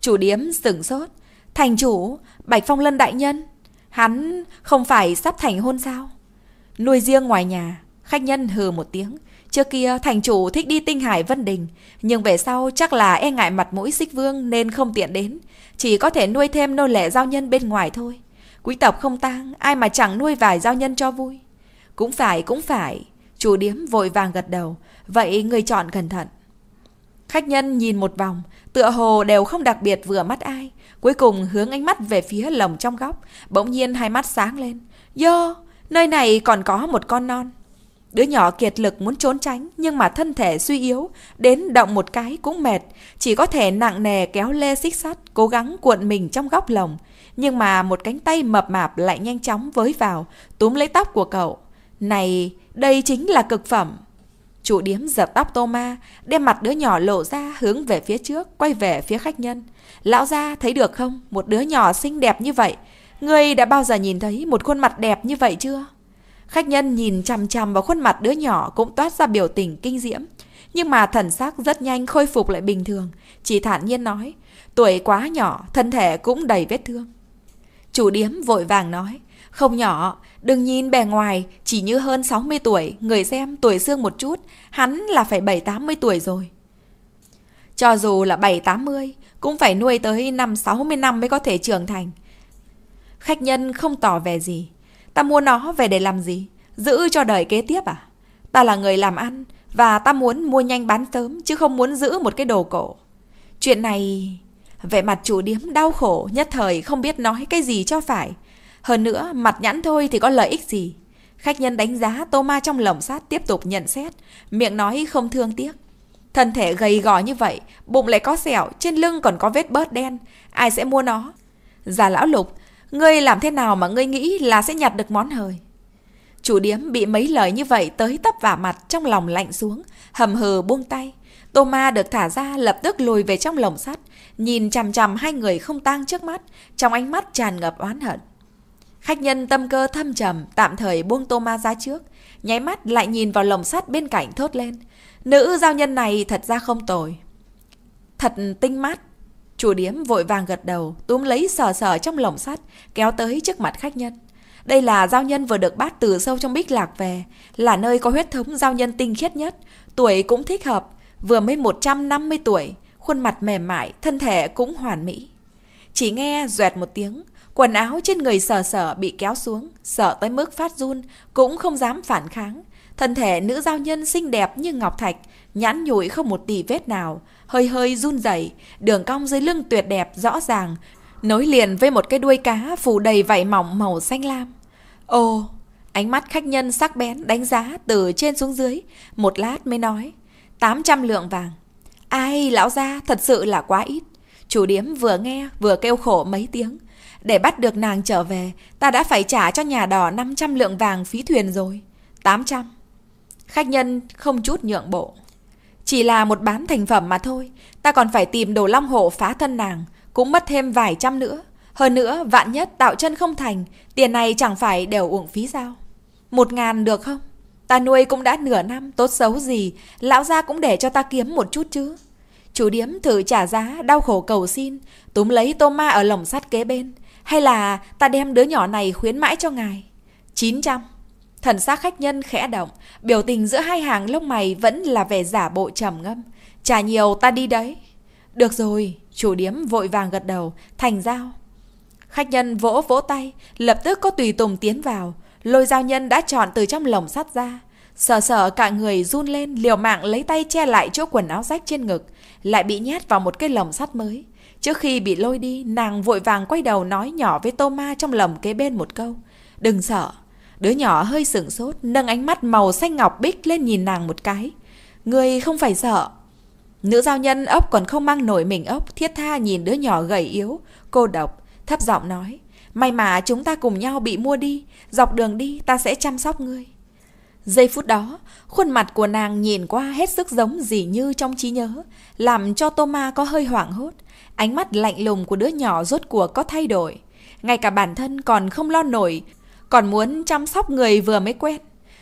Speaker 1: Chủ điếm sửng sốt. Thành chủ, Bạch Phong Lân đại nhân. Hắn không phải sắp thành hôn sao? Nuôi riêng ngoài nhà, khách nhân hừ một tiếng. Trước kia thành chủ thích đi tinh hải vân đình, nhưng về sau chắc là e ngại mặt mũi xích vương nên không tiện đến. Chỉ có thể nuôi thêm nô lệ giao nhân bên ngoài thôi. Quý tộc không tang, ai mà chẳng nuôi vài giao nhân cho vui. Cũng phải, cũng phải. Chủ điếm vội vàng gật đầu. Vậy người chọn cẩn thận. Khách nhân nhìn một vòng, tựa hồ đều không đặc biệt vừa mắt ai. Cuối cùng hướng ánh mắt về phía lồng trong góc, bỗng nhiên hai mắt sáng lên. Dô, nơi này còn có một con non. Đứa nhỏ kiệt lực muốn trốn tránh nhưng mà thân thể suy yếu, đến động một cái cũng mệt, chỉ có thể nặng nề kéo lê xích sắt, cố gắng cuộn mình trong góc lồng. Nhưng mà một cánh tay mập mạp lại nhanh chóng với vào, túm lấy tóc của cậu. Này, đây chính là cực phẩm. Chủ điếm giật tóc Tô Ma, đem mặt đứa nhỏ lộ ra hướng về phía trước, quay về phía khách nhân. Lão gia thấy được không? Một đứa nhỏ xinh đẹp như vậy. người đã bao giờ nhìn thấy một khuôn mặt đẹp như vậy chưa? Khách nhân nhìn chằm chằm vào khuôn mặt đứa nhỏ cũng toát ra biểu tình kinh diễm. Nhưng mà thần sắc rất nhanh khôi phục lại bình thường. Chỉ thản nhiên nói, tuổi quá nhỏ, thân thể cũng đầy vết thương. Chủ điếm vội vàng nói, không nhỏ, đừng nhìn bề ngoài, chỉ như hơn 60 tuổi, người xem tuổi xương một chút, hắn là phải 7-80 tuổi rồi. Cho dù là 7-80, cũng phải nuôi tới năm 60 năm mới có thể trưởng thành. Khách nhân không tỏ vẻ gì. Ta mua nó về để làm gì? Giữ cho đời kế tiếp à? Ta là người làm ăn và ta muốn mua nhanh bán sớm chứ không muốn giữ một cái đồ cổ. Chuyện này... vẻ mặt chủ điếm đau khổ nhất thời không biết nói cái gì cho phải. Hơn nữa, mặt nhãn thôi thì có lợi ích gì? Khách nhân đánh giá tô ma trong lồng sát tiếp tục nhận xét, miệng nói không thương tiếc. Thân thể gầy gò như vậy, bụng lại có sẹo, trên lưng còn có vết bớt đen, ai sẽ mua nó? Già lão lục, ngươi làm thế nào mà ngươi nghĩ là sẽ nhặt được món hời? Chủ điếm bị mấy lời như vậy tới tấp vả mặt trong lòng lạnh xuống, hầm hừ buông tay. Tô ma được thả ra lập tức lùi về trong lồng sắt, nhìn chằm chằm hai người không tang trước mắt, trong ánh mắt tràn ngập oán hận. Khách nhân tâm cơ thâm trầm, tạm thời buông tô ma ra trước, nháy mắt lại nhìn vào lồng sắt bên cạnh thốt lên. Nữ giao nhân này thật ra không tồi. Thật tinh mắt. Chủ điếm vội vàng gật đầu, túm lấy sờ sờ trong lồng sắt, kéo tới trước mặt khách nhân. Đây là giao nhân vừa được bắt từ sâu trong bích lạc về, là nơi có huyết thống giao nhân tinh khiết nhất, tuổi cũng thích hợp, vừa mới 150 tuổi, khuôn mặt mềm mại, thân thể cũng hoàn mỹ. Chỉ nghe doẹt một tiếng, Quần áo trên người sờ sờ bị kéo xuống, sợ tới mức phát run, cũng không dám phản kháng. Thân thể nữ giao nhân xinh đẹp như ngọc thạch, nhãn nhụi không một tì vết nào, hơi hơi run rẩy, đường cong dưới lưng tuyệt đẹp rõ ràng, nối liền với một cái đuôi cá phủ đầy vảy mỏng màu xanh lam. Ô, ánh mắt khách nhân sắc bén đánh giá từ trên xuống dưới, một lát mới nói, 800 lượng vàng. Ai, lão gia, thật sự là quá ít. Chủ điếm vừa nghe vừa kêu khổ mấy tiếng, để bắt được nàng trở về, ta đã phải trả cho nhà đỏ 500 lượng vàng phí thuyền rồi. 800. Khách nhân không chút nhượng bộ. Chỉ là một bán thành phẩm mà thôi, ta còn phải tìm đồ long hộ phá thân nàng, cũng mất thêm vài trăm nữa. Hơn nữa, vạn nhất tạo chân không thành, tiền này chẳng phải đều uổng phí sao? Một ngàn được không? Ta nuôi cũng đã nửa năm, tốt xấu gì, lão gia cũng để cho ta kiếm một chút chứ. Chủ điếm thử trả giá, đau khổ cầu xin, túm lấy tô ma ở lồng sắt kế bên, hay là ta đem đứa nhỏ này khuyến mãi cho ngài? 900. Thần xác khách nhân khẽ động, biểu tình giữa hai hàng lông mày vẫn là vẻ giả bộ trầm ngâm. Trả nhiều ta đi đấy. Được rồi, chủ điếm vội vàng gật đầu, thành giao. Khách nhân vỗ vỗ tay, lập tức có tùy tùng tiến vào, lôi giao nhân đã chọn từ trong lồng sắt ra. Sợ sợ cả người run lên liều mạng lấy tay che lại chỗ quần áo rách trên ngực, lại bị nhét vào một cái lồng sắt mới. Trước khi bị lôi đi, nàng vội vàng quay đầu nói nhỏ với Tô Ma trong lồng kế bên một câu. Đừng sợ. Đứa nhỏ hơi sửng sốt, nâng ánh mắt màu xanh ngọc bích lên nhìn nàng một cái. Người không phải sợ. Nữ giao nhân ốc còn không mang nổi mình ốc, thiết tha nhìn đứa nhỏ gầy yếu, cô độc, thấp giọng nói. May mà chúng ta cùng nhau bị mua đi, dọc đường đi ta sẽ chăm sóc ngươi. Giây phút đó, khuôn mặt của nàng nhìn qua hết sức giống dì như trong trí nhớ, làm cho Tô Ma có hơi hoảng hốt. Ánh mắt lạnh lùng của đứa nhỏ rốt cuộc có thay đổi. Ngay cả bản thân còn không lo nổi, còn muốn chăm sóc người vừa mới quen.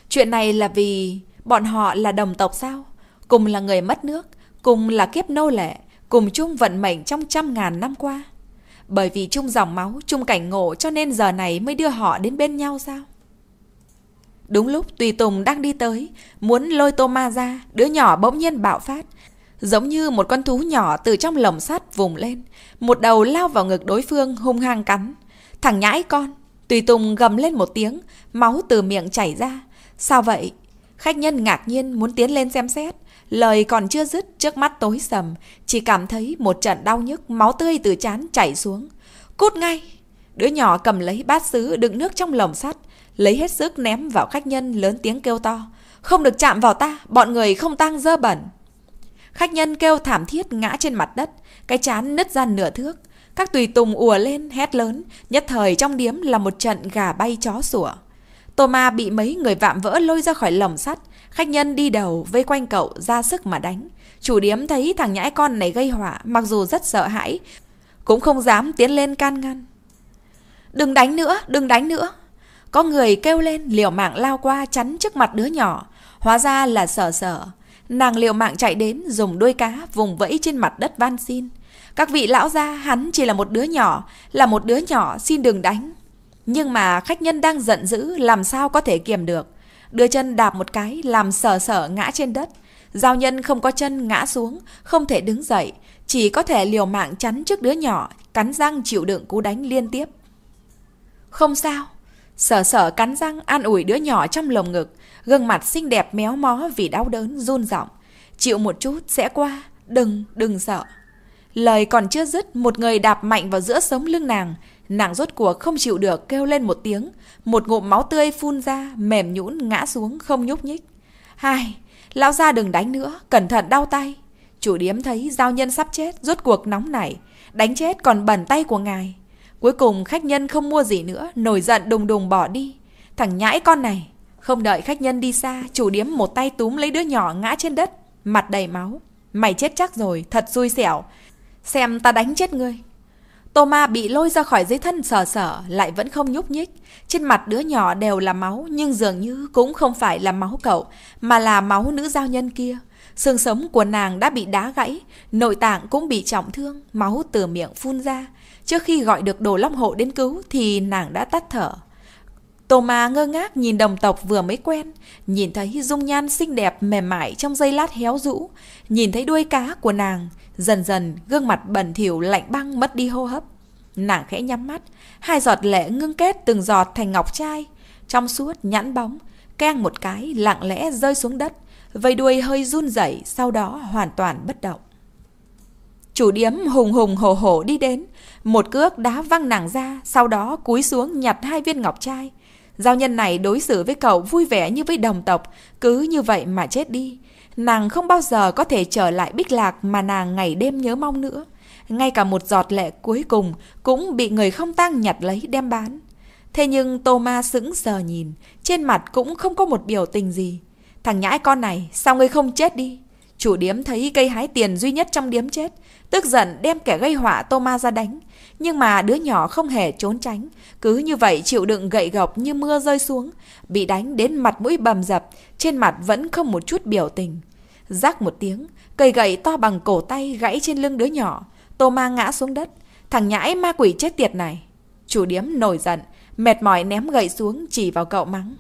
Speaker 1: Chuyện này là vì bọn họ là đồng tộc sao? Cùng là người mất nước, cùng là kiếp nô lệ, cùng chung vận mệnh trong trăm ngàn năm qua. Bởi vì chung dòng máu, chung cảnh ngộ cho nên giờ này mới đưa họ đến bên nhau sao? Đúng lúc Tùy Tùng đang đi tới, muốn lôi Tô Ma ra, đứa nhỏ bỗng nhiên bạo phát, Giống như một con thú nhỏ từ trong lồng sắt vùng lên, một đầu lao vào ngực đối phương hung hăng cắn. Thằng nhãi con, Tùy Tùng gầm lên một tiếng, máu từ miệng chảy ra. Sao vậy? Khách nhân ngạc nhiên muốn tiến lên xem xét. Lời còn chưa dứt, trước mắt tối sầm, chỉ cảm thấy một trận đau nhức, máu tươi từ chán chảy xuống. Cút ngay! Đứa nhỏ cầm lấy bát sứ đựng nước trong lồng sắt, lấy hết sức ném vào khách nhân lớn tiếng kêu to. Không được chạm vào ta, bọn người không tang dơ bẩn. Khách nhân kêu thảm thiết ngã trên mặt đất, cái chán nứt ra nửa thước. Các tùy tùng ùa lên, hét lớn, nhất thời trong điếm là một trận gà bay chó sủa. Tô Ma bị mấy người vạm vỡ lôi ra khỏi lồng sắt, khách nhân đi đầu vây quanh cậu ra sức mà đánh. Chủ điếm thấy thằng nhãi con này gây họa, mặc dù rất sợ hãi, cũng không dám tiến lên can ngăn. Đừng đánh nữa, đừng đánh nữa. Có người kêu lên liều mạng lao qua chắn trước mặt đứa nhỏ, hóa ra là sợ sợ. Nàng liều mạng chạy đến dùng đuôi cá vùng vẫy trên mặt đất van xin. Các vị lão gia hắn chỉ là một đứa nhỏ, là một đứa nhỏ xin đừng đánh. Nhưng mà khách nhân đang giận dữ làm sao có thể kiềm được. Đưa chân đạp một cái làm sờ sờ ngã trên đất. Giao nhân không có chân ngã xuống, không thể đứng dậy, chỉ có thể liều mạng chắn trước đứa nhỏ, cắn răng chịu đựng cú đánh liên tiếp. Không sao, Sở sở cắn răng an ủi đứa nhỏ trong lồng ngực, gương mặt xinh đẹp méo mó vì đau đớn run giọng Chịu một chút sẽ qua, đừng, đừng sợ. Lời còn chưa dứt, một người đạp mạnh vào giữa sống lưng nàng. Nàng rốt cuộc không chịu được kêu lên một tiếng, một ngụm máu tươi phun ra, mềm nhũn ngã xuống không nhúc nhích. Hai, lão ra đừng đánh nữa, cẩn thận đau tay. Chủ điếm thấy giao nhân sắp chết, rốt cuộc nóng nảy, đánh chết còn bẩn tay của ngài. Cuối cùng khách nhân không mua gì nữa, nổi giận đùng đùng bỏ đi. Thằng nhãi con này, không đợi khách nhân đi xa, chủ điếm một tay túm lấy đứa nhỏ ngã trên đất, mặt đầy máu. Mày chết chắc rồi, thật xui xẻo. Xem ta đánh chết ngươi. Tô ma bị lôi ra khỏi dưới thân sờ sờ, lại vẫn không nhúc nhích. Trên mặt đứa nhỏ đều là máu, nhưng dường như cũng không phải là máu cậu, mà là máu nữ giao nhân kia. Xương sống của nàng đã bị đá gãy, nội tạng cũng bị trọng thương, máu từ miệng phun ra. Trước khi gọi được đồ long hộ đến cứu thì nàng đã tắt thở. Tô Ma ngơ ngác nhìn đồng tộc vừa mới quen, nhìn thấy dung nhan xinh đẹp mềm mại trong giây lát héo rũ, nhìn thấy đuôi cá của nàng, dần dần gương mặt bẩn thỉu lạnh băng mất đi hô hấp. Nàng khẽ nhắm mắt, hai giọt lệ ngưng kết từng giọt thành ngọc trai, trong suốt nhẵn bóng, keng một cái lặng lẽ rơi xuống đất, vây đuôi hơi run rẩy sau đó hoàn toàn bất động. Chủ điếm hùng hùng hổ hổ đi đến, một cước đá văng nàng ra, sau đó cúi xuống nhặt hai viên ngọc trai. Giao nhân này đối xử với cậu vui vẻ như với đồng tộc, cứ như vậy mà chết đi. Nàng không bao giờ có thể trở lại bích lạc mà nàng ngày đêm nhớ mong nữa. Ngay cả một giọt lệ cuối cùng cũng bị người không tang nhặt lấy đem bán. Thế nhưng Tô Ma sững sờ nhìn, trên mặt cũng không có một biểu tình gì. Thằng nhãi con này, sao ngươi không chết đi? Chủ điếm thấy cây hái tiền duy nhất trong điếm chết, tức giận đem kẻ gây họa Tô Ma ra đánh. Nhưng mà đứa nhỏ không hề trốn tránh, cứ như vậy chịu đựng gậy gộc như mưa rơi xuống, bị đánh đến mặt mũi bầm dập, trên mặt vẫn không một chút biểu tình. Rắc một tiếng, cây gậy to bằng cổ tay gãy trên lưng đứa nhỏ, Tô Ma ngã xuống đất, thằng nhãi ma quỷ chết tiệt này. Chủ điếm nổi giận, mệt mỏi ném gậy xuống chỉ vào cậu mắng.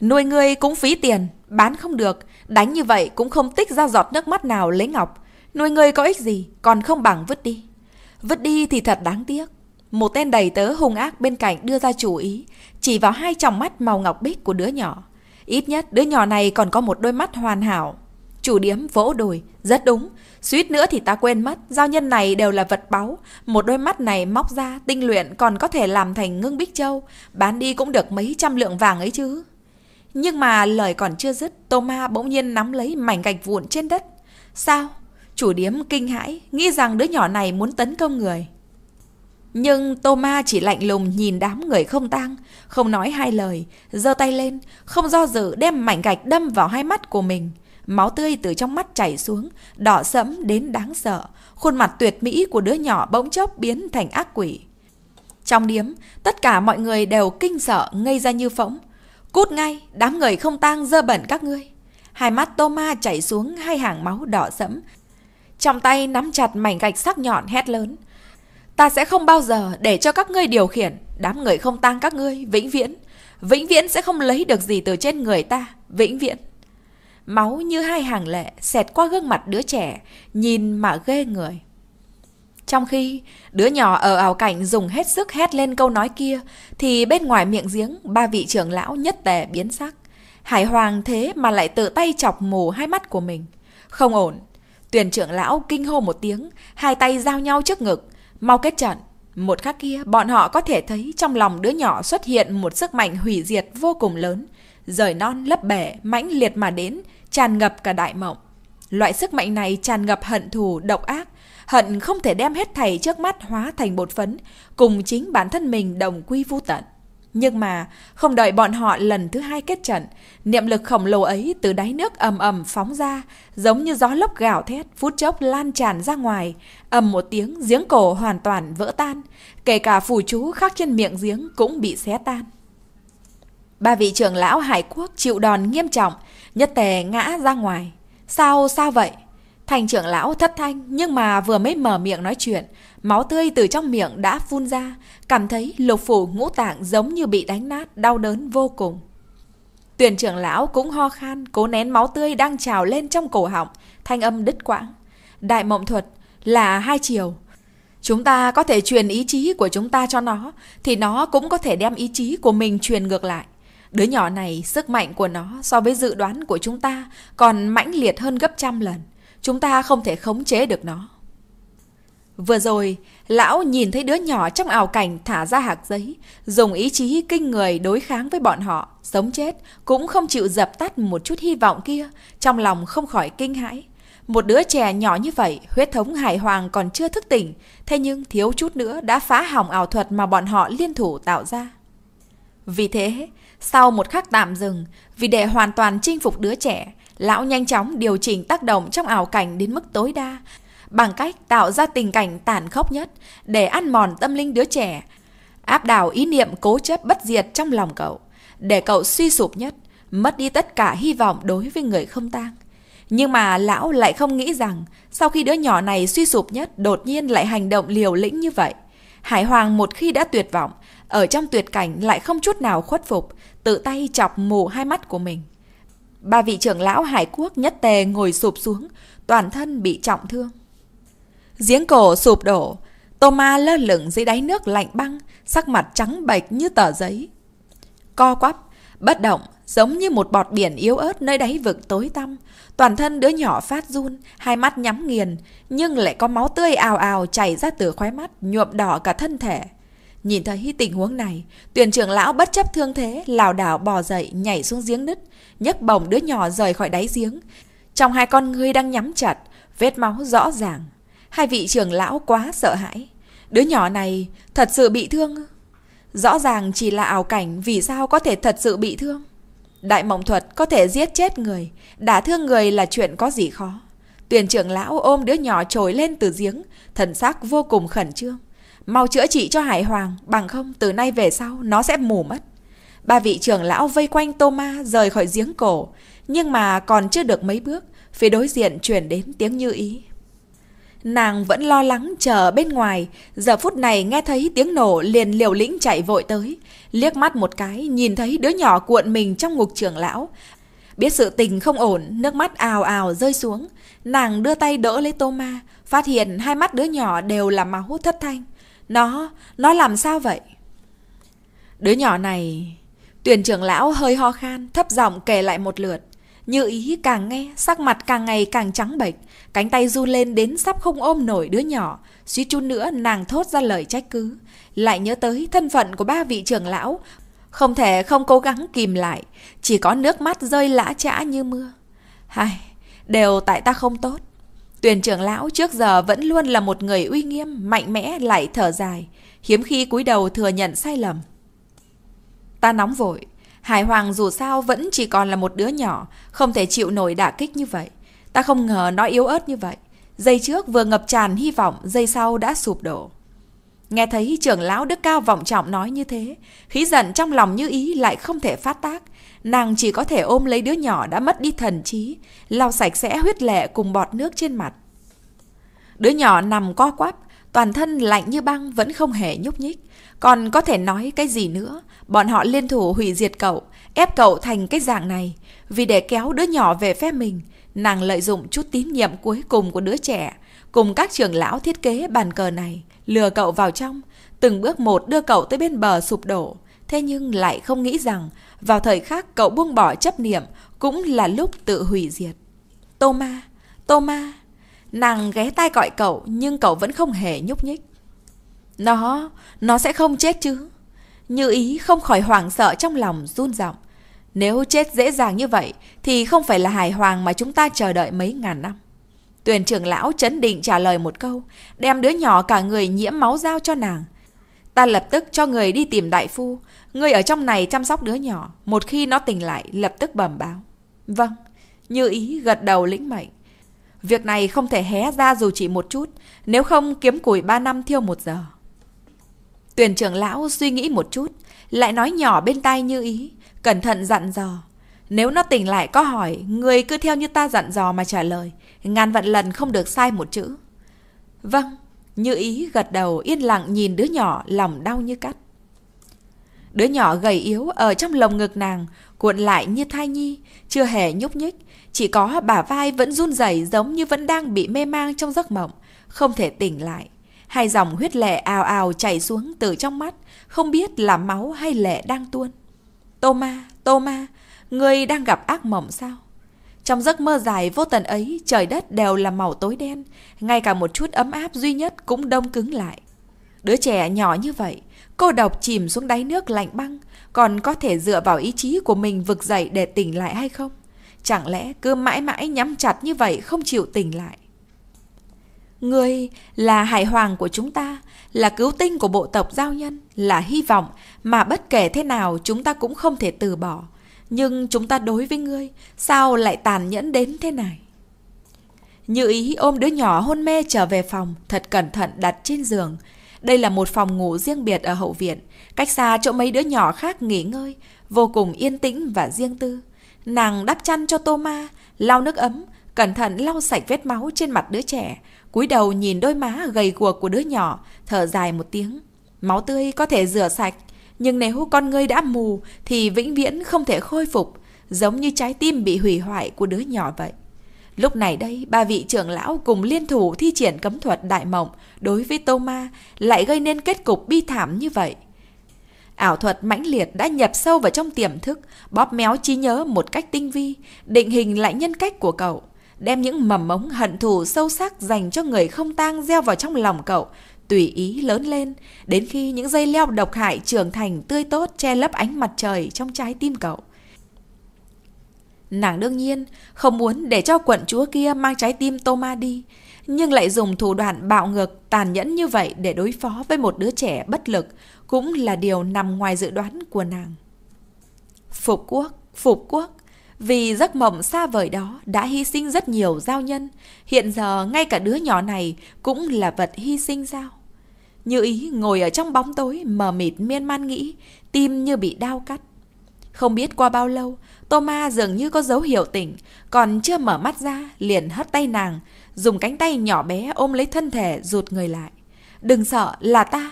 Speaker 1: Nuôi ngươi cũng phí tiền, bán không được, Đánh như vậy cũng không tích ra giọt nước mắt nào lấy Ngọc. Nuôi người có ích gì, còn không bằng vứt đi. Vứt đi thì thật đáng tiếc. Một tên đầy tớ hung ác bên cạnh đưa ra chủ ý, chỉ vào hai tròng mắt màu ngọc bích của đứa nhỏ. Ít nhất đứa nhỏ này còn có một đôi mắt hoàn hảo. Chủ điếm vỗ đùi, rất đúng. Suýt nữa thì ta quên mất, giao nhân này đều là vật báu. Một đôi mắt này móc ra, tinh luyện còn có thể làm thành ngưng bích châu. Bán đi cũng được mấy trăm lượng vàng ấy chứ. Nhưng mà lời còn chưa dứt, Tô Ma bỗng nhiên nắm lấy mảnh gạch vụn trên đất. Sao? Chủ điếm kinh hãi, nghĩ rằng đứa nhỏ này muốn tấn công người. Nhưng Tô Ma chỉ lạnh lùng nhìn đám người không tang, không nói hai lời, giơ tay lên, không do dự đem mảnh gạch đâm vào hai mắt của mình. Máu tươi từ trong mắt chảy xuống, đỏ sẫm đến đáng sợ, khuôn mặt tuyệt mỹ của đứa nhỏ bỗng chốc biến thành ác quỷ. Trong điếm, tất cả mọi người đều kinh sợ ngây ra như phỗng, Cút ngay, đám người không tang dơ bẩn các ngươi. Hai mắt Tô Ma chảy xuống hai hàng máu đỏ sẫm. Trong tay nắm chặt mảnh gạch sắc nhọn hét lớn. Ta sẽ không bao giờ để cho các ngươi điều khiển, đám người không tang các ngươi, vĩnh viễn. Vĩnh viễn sẽ không lấy được gì từ trên người ta, vĩnh viễn. Máu như hai hàng lệ xẹt qua gương mặt đứa trẻ, nhìn mà ghê người. Trong khi đứa nhỏ ở ảo cảnh dùng hết sức hét lên câu nói kia, thì bên ngoài miệng giếng, ba vị trưởng lão nhất tề biến sắc. Hải Hoàng thế mà lại tự tay chọc mù hai mắt của mình. Không ổn. Tuyển trưởng lão kinh hô một tiếng, hai tay giao nhau trước ngực, mau kết trận. Một khắc kia, bọn họ có thể thấy trong lòng đứa nhỏ xuất hiện một sức mạnh hủy diệt vô cùng lớn. Rời non lấp bể, mãnh liệt mà đến, tràn ngập cả đại mộng. Loại sức mạnh này tràn ngập hận thù, độc ác, hận không thể đem hết thảy trước mắt hóa thành bột phấn, cùng chính bản thân mình đồng quy vu tận. Nhưng mà, không đợi bọn họ lần thứ hai kết trận, niệm lực khổng lồ ấy từ đáy nước ầm ầm phóng ra, giống như gió lốc gào thét, phút chốc lan tràn ra ngoài, ầm một tiếng, giếng cổ hoàn toàn vỡ tan, kể cả phù chú khắc trên miệng giếng cũng bị xé tan. Ba vị trưởng lão Hải Quốc chịu đòn nghiêm trọng, nhất tề ngã ra ngoài. Sao, sao vậy? Thành trưởng lão thất thanh nhưng mà vừa mới mở miệng nói chuyện, máu tươi từ trong miệng đã phun ra, cảm thấy lục phủ ngũ tạng giống như bị đánh nát, đau đớn vô cùng. Tuyển trưởng lão cũng ho khan, cố nén máu tươi đang trào lên trong cổ họng, thanh âm đứt quãng. Đại mộng thuật là hai chiều. Chúng ta có thể truyền ý chí của chúng ta cho nó, thì nó cũng có thể đem ý chí của mình truyền ngược lại. Đứa nhỏ này, sức mạnh của nó so với dự đoán của chúng ta còn mãnh liệt hơn gấp trăm lần chúng ta không thể khống chế được nó. Vừa rồi, lão nhìn thấy đứa nhỏ trong ảo cảnh thả ra hạt giấy, dùng ý chí kinh người đối kháng với bọn họ, sống chết, cũng không chịu dập tắt một chút hy vọng kia, trong lòng không khỏi kinh hãi. Một đứa trẻ nhỏ như vậy, huyết thống hải hoàng còn chưa thức tỉnh, thế nhưng thiếu chút nữa đã phá hỏng ảo thuật mà bọn họ liên thủ tạo ra. Vì thế, sau một khắc tạm dừng, vì để hoàn toàn chinh phục đứa trẻ, Lão nhanh chóng điều chỉnh tác động trong ảo cảnh đến mức tối đa, bằng cách tạo ra tình cảnh tàn khốc nhất để ăn mòn tâm linh đứa trẻ, áp đảo ý niệm cố chấp bất diệt trong lòng cậu, để cậu suy sụp nhất, mất đi tất cả hy vọng đối với người không tang. Nhưng mà lão lại không nghĩ rằng sau khi đứa nhỏ này suy sụp nhất đột nhiên lại hành động liều lĩnh như vậy. Hải Hoàng một khi đã tuyệt vọng, ở trong tuyệt cảnh lại không chút nào khuất phục, tự tay chọc mù hai mắt của mình. Ba vị trưởng lão Hải Quốc nhất tề ngồi sụp xuống, toàn thân bị trọng thương. Giếng cổ sụp đổ, Tô Ma lơ lửng dưới đáy nước lạnh băng, sắc mặt trắng bệch như tờ giấy. Co quắp, bất động, giống như một bọt biển yếu ớt nơi đáy vực tối tăm. Toàn thân đứa nhỏ phát run, hai mắt nhắm nghiền, nhưng lại có máu tươi ào ào chảy ra từ khóe mắt, nhuộm đỏ cả thân thể. Nhìn thấy tình huống này, tuyển trưởng lão bất chấp thương thế, lảo đảo bò dậy, nhảy xuống giếng nứt, nhấc bổng đứa nhỏ rời khỏi đáy giếng. Trong hai con ngươi đang nhắm chặt, vết máu rõ ràng. Hai vị trưởng lão quá sợ hãi. Đứa nhỏ này thật sự bị thương. Rõ ràng chỉ là ảo cảnh vì sao có thể thật sự bị thương. Đại mộng thuật có thể giết chết người, đả thương người là chuyện có gì khó. Tuyển trưởng lão ôm đứa nhỏ trồi lên từ giếng, thần sắc vô cùng khẩn trương. Mau chữa trị cho Hải Hoàng, bằng không từ nay về sau nó sẽ mù mất. Ba vị trưởng lão vây quanh Tô Ma rời khỏi giếng cổ, nhưng mà còn chưa được mấy bước, phía đối diện chuyển đến tiếng như ý. Nàng vẫn lo lắng chờ bên ngoài, giờ phút này nghe thấy tiếng nổ liền liều lĩnh chạy vội tới. Liếc mắt một cái, nhìn thấy đứa nhỏ cuộn mình trong ngục trưởng lão. Biết sự tình không ổn, nước mắt ào ào rơi xuống. Nàng đưa tay đỡ lấy tô ma, phát hiện hai mắt đứa nhỏ đều là máu thất thanh. Nó, nó làm sao vậy? Đứa nhỏ này... Tuyển trưởng lão hơi ho khan, thấp giọng kể lại một lượt. Như ý càng nghe, sắc mặt càng ngày càng trắng bệch, cánh tay du lên đến sắp không ôm nổi đứa nhỏ, suýt chút nữa nàng thốt ra lời trách cứ. Lại nhớ tới thân phận của ba vị trưởng lão, không thể không cố gắng kìm lại, chỉ có nước mắt rơi lã chã như mưa. Hai, đều tại ta không tốt, Tuyển trưởng lão trước giờ vẫn luôn là một người uy nghiêm, mạnh mẽ lại thở dài, hiếm khi cúi đầu thừa nhận sai lầm. Ta nóng vội, Hải Hoàng dù sao vẫn chỉ còn là một đứa nhỏ, không thể chịu nổi đả kích như vậy. Ta không ngờ nó yếu ớt như vậy. Giây trước vừa ngập tràn hy vọng, giây sau đã sụp đổ. Nghe thấy trưởng lão đức cao vọng trọng nói như thế, khí giận trong lòng như ý lại không thể phát tác. Nàng chỉ có thể ôm lấy đứa nhỏ đã mất đi thần trí, lau sạch sẽ huyết lệ cùng bọt nước trên mặt. Đứa nhỏ nằm co quắp, toàn thân lạnh như băng vẫn không hề nhúc nhích. Còn có thể nói cái gì nữa, bọn họ liên thủ hủy diệt cậu, ép cậu thành cái dạng này. Vì để kéo đứa nhỏ về phe mình, nàng lợi dụng chút tín nhiệm cuối cùng của đứa trẻ, cùng các trưởng lão thiết kế bàn cờ này, lừa cậu vào trong, từng bước một đưa cậu tới bên bờ sụp đổ. Thế nhưng lại không nghĩ rằng, vào thời khắc cậu buông bỏ chấp niệm cũng là lúc tự hủy diệt. Tô ma, tô ma, nàng ghé tai gọi cậu nhưng cậu vẫn không hề nhúc nhích. Nó, nó sẽ không chết chứ. Như ý không khỏi hoảng sợ trong lòng run giọng. Nếu chết dễ dàng như vậy thì không phải là hài hoàng mà chúng ta chờ đợi mấy ngàn năm. Tuyển trưởng lão chấn định trả lời một câu, đem đứa nhỏ cả người nhiễm máu dao cho nàng. Ta lập tức cho người đi tìm đại phu, người ở trong này chăm sóc đứa nhỏ, một khi nó tỉnh lại lập tức bẩm báo. Vâng, như ý gật đầu lĩnh mệnh. Việc này không thể hé ra dù chỉ một chút, nếu không kiếm củi ba năm thiêu một giờ. Tuyển trưởng lão suy nghĩ một chút, lại nói nhỏ bên tai như ý, cẩn thận dặn dò. Nếu nó tỉnh lại có hỏi, người cứ theo như ta dặn dò mà trả lời ngàn vạn lần không được sai một chữ. Vâng, như ý gật đầu yên lặng nhìn đứa nhỏ lòng đau như cắt. Đứa nhỏ gầy yếu ở trong lồng ngực nàng, cuộn lại như thai nhi, chưa hề nhúc nhích, chỉ có bả vai vẫn run rẩy giống như vẫn đang bị mê mang trong giấc mộng, không thể tỉnh lại. Hai dòng huyết lệ ào ào chảy xuống từ trong mắt, không biết là máu hay lệ đang tuôn. Tô ma, tô ma, người đang gặp ác mộng sao? Trong giấc mơ dài vô tận ấy, trời đất đều là màu tối đen, ngay cả một chút ấm áp duy nhất cũng đông cứng lại. Đứa trẻ nhỏ như vậy, cô độc chìm xuống đáy nước lạnh băng, còn có thể dựa vào ý chí của mình vực dậy để tỉnh lại hay không? Chẳng lẽ cứ mãi mãi nhắm chặt như vậy không chịu tỉnh lại? Ngươi là hải hoàng của chúng ta, là cứu tinh của bộ tộc giao nhân, là hy vọng mà bất kể thế nào chúng ta cũng không thể từ bỏ nhưng chúng ta đối với ngươi sao lại tàn nhẫn đến thế này như ý ôm đứa nhỏ hôn mê trở về phòng thật cẩn thận đặt trên giường đây là một phòng ngủ riêng biệt ở hậu viện cách xa chỗ mấy đứa nhỏ khác nghỉ ngơi vô cùng yên tĩnh và riêng tư nàng đắp chăn cho tô ma lau nước ấm cẩn thận lau sạch vết máu trên mặt đứa trẻ cúi đầu nhìn đôi má gầy guộc của đứa nhỏ thở dài một tiếng máu tươi có thể rửa sạch nhưng nếu con ngươi đã mù thì vĩnh viễn không thể khôi phục, giống như trái tim bị hủy hoại của đứa nhỏ vậy. Lúc này đây, ba vị trưởng lão cùng liên thủ thi triển cấm thuật đại mộng đối với Tô Ma lại gây nên kết cục bi thảm như vậy. Ảo thuật mãnh liệt đã nhập sâu vào trong tiềm thức, bóp méo trí nhớ một cách tinh vi, định hình lại nhân cách của cậu, đem những mầm mống hận thù sâu sắc dành cho người không tang gieo vào trong lòng cậu, tùy ý lớn lên đến khi những dây leo độc hại trưởng thành tươi tốt che lấp ánh mặt trời trong trái tim cậu. Nàng đương nhiên không muốn để cho quận chúa kia mang trái tim Toma đi, nhưng lại dùng thủ đoạn bạo ngược tàn nhẫn như vậy để đối phó với một đứa trẻ bất lực cũng là điều nằm ngoài dự đoán của nàng. Phục quốc, phục quốc, vì giấc mộng xa vời đó đã hy sinh rất nhiều giao nhân, hiện giờ ngay cả đứa nhỏ này cũng là vật hy sinh sao? Như ý ngồi ở trong bóng tối mờ mịt miên man nghĩ, tim như bị đau cắt. Không biết qua bao lâu, Tô dường như có dấu hiệu tỉnh, còn chưa mở mắt ra liền hất tay nàng, dùng cánh tay nhỏ bé ôm lấy thân thể rụt người lại. Đừng sợ, là ta.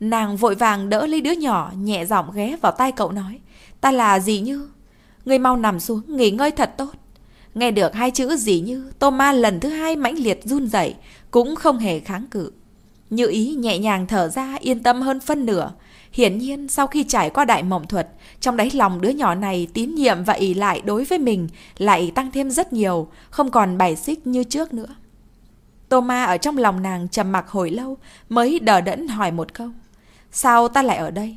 Speaker 1: Nàng vội vàng đỡ lấy đứa nhỏ, nhẹ giọng ghé vào tai cậu nói. Ta là gì như? Ngươi mau nằm xuống, nghỉ ngơi thật tốt. Nghe được hai chữ gì như, Tô Ma lần thứ hai mãnh liệt run rẩy cũng không hề kháng cự. Như ý nhẹ nhàng thở ra, yên tâm hơn phân nửa. Hiển nhiên, sau khi trải qua đại mộng thuật, trong đáy lòng đứa nhỏ này tín nhiệm và ỷ lại đối với mình lại tăng thêm rất nhiều, không còn bài xích như trước nữa. Tô Ma ở trong lòng nàng trầm mặc hồi lâu, mới đờ đẫn hỏi một câu. Sao ta lại ở đây?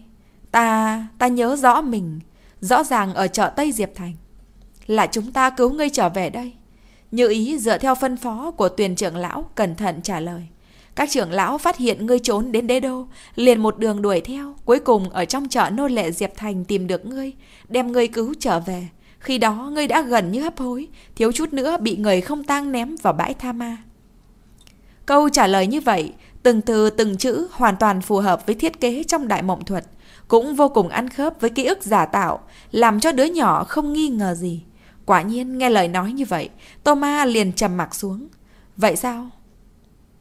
Speaker 1: Ta, ta nhớ rõ mình, Rõ ràng ở chợ Tây Diệp Thành Là chúng ta cứu ngươi trở về đây Như ý dựa theo phân phó của tuyển trưởng lão Cẩn thận trả lời Các trưởng lão phát hiện ngươi trốn đến đế đô Liền một đường đuổi theo Cuối cùng ở trong chợ nô lệ Diệp Thành tìm được ngươi Đem ngươi cứu trở về Khi đó ngươi đã gần như hấp hối Thiếu chút nữa bị người không tang ném vào bãi tha ma Câu trả lời như vậy Từng từ từng chữ hoàn toàn phù hợp với thiết kế trong đại mộng thuật cũng vô cùng ăn khớp với ký ức giả tạo, làm cho đứa nhỏ không nghi ngờ gì. Quả nhiên nghe lời nói như vậy, Toma liền trầm mặc xuống. Vậy sao?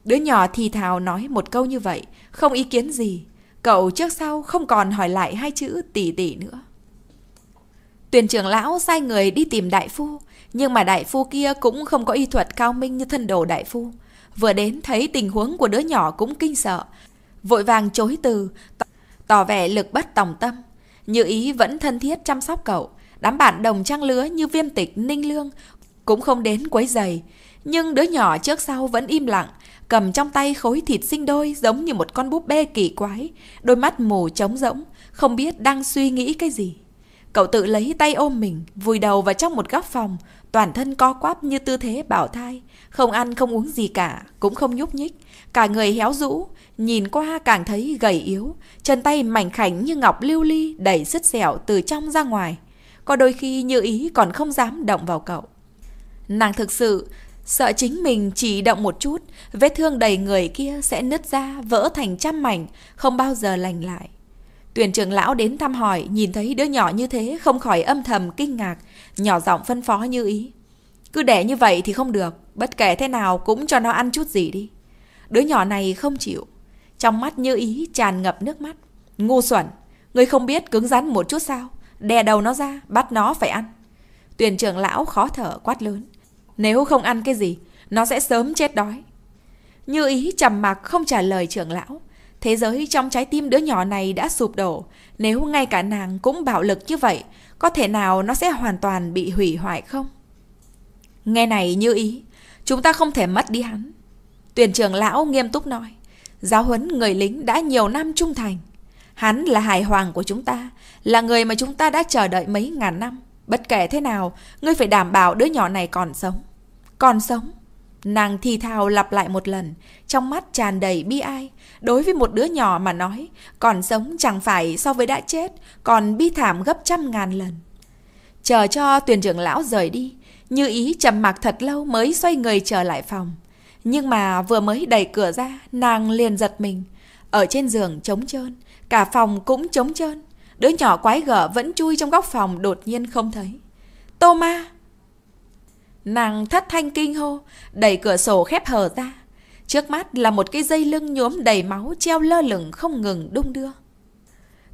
Speaker 1: Đứa nhỏ thì thào nói một câu như vậy, không ý kiến gì. Cậu trước sau không còn hỏi lại hai chữ tỷ tỷ nữa. Tuyển trưởng lão sai người đi tìm đại phu, nhưng mà đại phu kia cũng không có y thuật cao minh như thân đồ đại phu. Vừa đến thấy tình huống của đứa nhỏ cũng kinh sợ, vội vàng chối từ, tỏ vẻ lực bất tòng tâm. Như ý vẫn thân thiết chăm sóc cậu, đám bạn đồng trang lứa như viêm tịch ninh lương cũng không đến quấy giày. Nhưng đứa nhỏ trước sau vẫn im lặng, cầm trong tay khối thịt sinh đôi giống như một con búp bê kỳ quái, đôi mắt mù trống rỗng, không biết đang suy nghĩ cái gì. Cậu tự lấy tay ôm mình, vùi đầu vào trong một góc phòng, toàn thân co quắp như tư thế bảo thai, không ăn không uống gì cả, cũng không nhúc nhích, cả người héo rũ, nhìn qua càng thấy gầy yếu, chân tay mảnh khảnh như ngọc lưu ly đẩy sứt sẹo từ trong ra ngoài, có đôi khi như ý còn không dám động vào cậu. Nàng thực sự sợ chính mình chỉ động một chút, vết thương đầy người kia sẽ nứt ra vỡ thành trăm mảnh, không bao giờ lành lại. Tuyển trưởng lão đến thăm hỏi, nhìn thấy đứa nhỏ như thế không khỏi âm thầm kinh ngạc, nhỏ giọng phân phó như ý. Cứ để như vậy thì không được, bất kể thế nào cũng cho nó ăn chút gì đi. Đứa nhỏ này không chịu, trong mắt như ý tràn ngập nước mắt. Ngu xuẩn, người không biết cứng rắn một chút sao, đè đầu nó ra, bắt nó phải ăn. Tuyển trưởng lão khó thở quát lớn. Nếu không ăn cái gì, nó sẽ sớm chết đói. Như ý trầm mặc không trả lời trưởng lão. Thế giới trong trái tim đứa nhỏ này đã sụp đổ. Nếu ngay cả nàng cũng bạo lực như vậy, có thể nào nó sẽ hoàn toàn bị hủy hoại không? Nghe này như ý, chúng ta không thể mất đi hắn. Tuyển trưởng lão nghiêm túc nói, giáo huấn người lính đã nhiều năm trung thành. Hắn là hải hoàng của chúng ta, là người mà chúng ta đã chờ đợi mấy ngàn năm. Bất kể thế nào, ngươi phải đảm bảo đứa nhỏ này còn sống. Còn sống. Nàng thì thào lặp lại một lần, trong mắt tràn đầy bi ai. Đối với một đứa nhỏ mà nói, còn sống chẳng phải so với đã chết, còn bi thảm gấp trăm ngàn lần. Chờ cho tuyển trưởng lão rời đi, như ý trầm mặc thật lâu mới xoay người trở lại phòng. Nhưng mà vừa mới đẩy cửa ra, nàng liền giật mình. Ở trên giường trống trơn, cả phòng cũng trống trơn. Đứa nhỏ quái gở vẫn chui trong góc phòng đột nhiên không thấy. Tô ma! Nàng thất thanh kinh hô, đẩy cửa sổ khép hờ ra. Trước mắt là một cái dây lưng nhuốm đầy máu treo lơ lửng không ngừng đung đưa.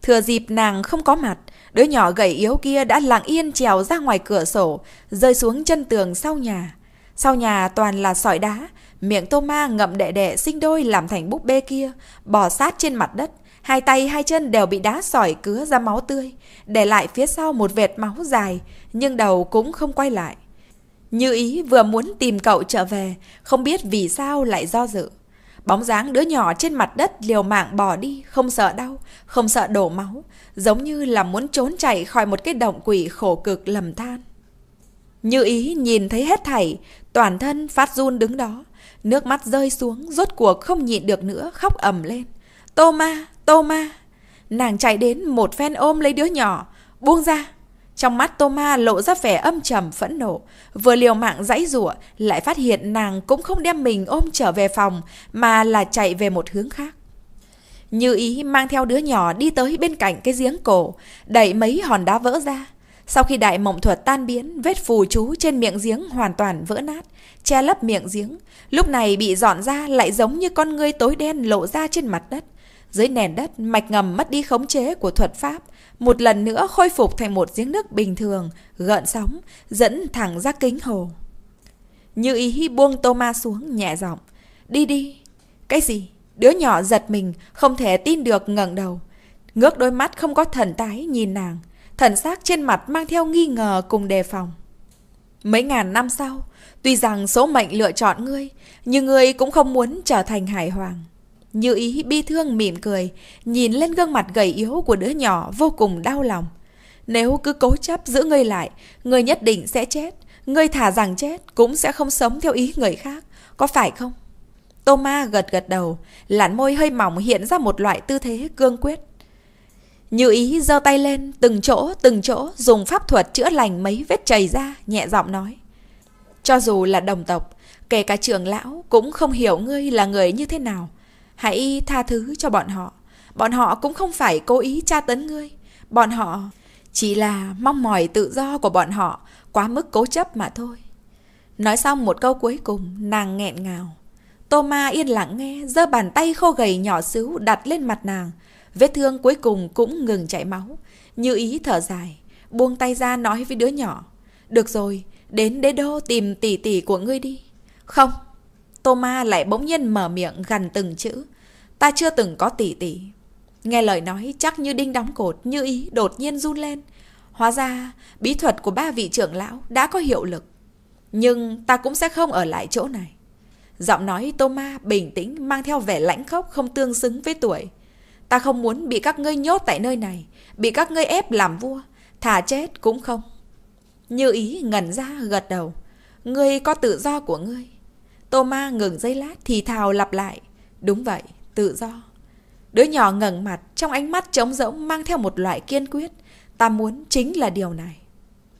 Speaker 1: Thừa dịp nàng không có mặt, đứa nhỏ gầy yếu kia đã lặng yên trèo ra ngoài cửa sổ, rơi xuống chân tường sau nhà. Sau nhà toàn là sỏi đá, miệng tô ma ngậm đệ đệ sinh đôi làm thành búp bê kia, bỏ sát trên mặt đất. Hai tay hai chân đều bị đá sỏi cứa ra máu tươi, để lại phía sau một vệt máu dài, nhưng đầu cũng không quay lại. Như ý vừa muốn tìm cậu trở về, không biết vì sao lại do dự. Bóng dáng đứa nhỏ trên mặt đất liều mạng bỏ đi, không sợ đau, không sợ đổ máu, giống như là muốn trốn chạy khỏi một cái động quỷ khổ cực lầm than. Như ý nhìn thấy hết thảy, toàn thân phát run đứng đó, nước mắt rơi xuống, rốt cuộc không nhịn được nữa, khóc ầm lên. Tô ma, tô ma! Nàng chạy đến một phen ôm lấy đứa nhỏ, buông ra, trong mắt Toma lộ ra vẻ âm trầm phẫn nộ, vừa liều mạng dãy rủa lại phát hiện nàng cũng không đem mình ôm trở về phòng mà là chạy về một hướng khác. Như ý mang theo đứa nhỏ đi tới bên cạnh cái giếng cổ, đẩy mấy hòn đá vỡ ra. Sau khi đại mộng thuật tan biến, vết phù chú trên miệng giếng hoàn toàn vỡ nát, che lấp miệng giếng. Lúc này bị dọn ra lại giống như con ngươi tối đen lộ ra trên mặt đất. Dưới nền đất, mạch ngầm mất đi khống chế của thuật pháp, một lần nữa khôi phục thành một giếng nước bình thường, gợn sóng, dẫn thẳng ra kính hồ. Như ý buông tô ma xuống nhẹ giọng. Đi đi. Cái gì? Đứa nhỏ giật mình, không thể tin được ngẩng đầu. Ngước đôi mắt không có thần tái nhìn nàng. Thần xác trên mặt mang theo nghi ngờ cùng đề phòng. Mấy ngàn năm sau, tuy rằng số mệnh lựa chọn ngươi, nhưng ngươi cũng không muốn trở thành hải hoàng. Như ý bi thương mỉm cười, nhìn lên gương mặt gầy yếu của đứa nhỏ vô cùng đau lòng. Nếu cứ cố chấp giữ ngươi lại, ngươi nhất định sẽ chết. Ngươi thả rằng chết cũng sẽ không sống theo ý người khác, có phải không? Toma gật gật đầu, lạn môi hơi mỏng hiện ra một loại tư thế cương quyết. Như ý giơ tay lên, từng chỗ, từng chỗ, dùng pháp thuật chữa lành mấy vết chảy ra, nhẹ giọng nói. Cho dù là đồng tộc, kể cả trưởng lão cũng không hiểu ngươi là người như thế nào. Hãy tha thứ cho bọn họ. Bọn họ cũng không phải cố ý tra tấn ngươi. Bọn họ chỉ là mong mỏi tự do của bọn họ quá mức cố chấp mà thôi. Nói xong một câu cuối cùng, nàng nghẹn ngào. Tô Ma yên lặng nghe, giơ bàn tay khô gầy nhỏ xíu đặt lên mặt nàng. Vết thương cuối cùng cũng ngừng chảy máu. Như ý thở dài, buông tay ra nói với đứa nhỏ. Được rồi, đến đế đô tìm tỷ tỷ của ngươi đi. Không, Toma lại bỗng nhiên mở miệng gần từng chữ. Ta chưa từng có tỷ tỷ. Nghe lời nói chắc như đinh đóng cột, như ý đột nhiên run lên. Hóa ra, bí thuật của ba vị trưởng lão đã có hiệu lực. Nhưng ta cũng sẽ không ở lại chỗ này. Giọng nói Toma bình tĩnh mang theo vẻ lãnh khốc không tương xứng với tuổi. Ta không muốn bị các ngươi nhốt tại nơi này, bị các ngươi ép làm vua, thả chết cũng không. Như ý ngẩn ra gật đầu. Ngươi có tự do của ngươi, Tô Ma ngừng giây lát thì thào lặp lại. Đúng vậy, tự do. Đứa nhỏ ngẩng mặt, trong ánh mắt trống rỗng mang theo một loại kiên quyết. Ta muốn chính là điều này.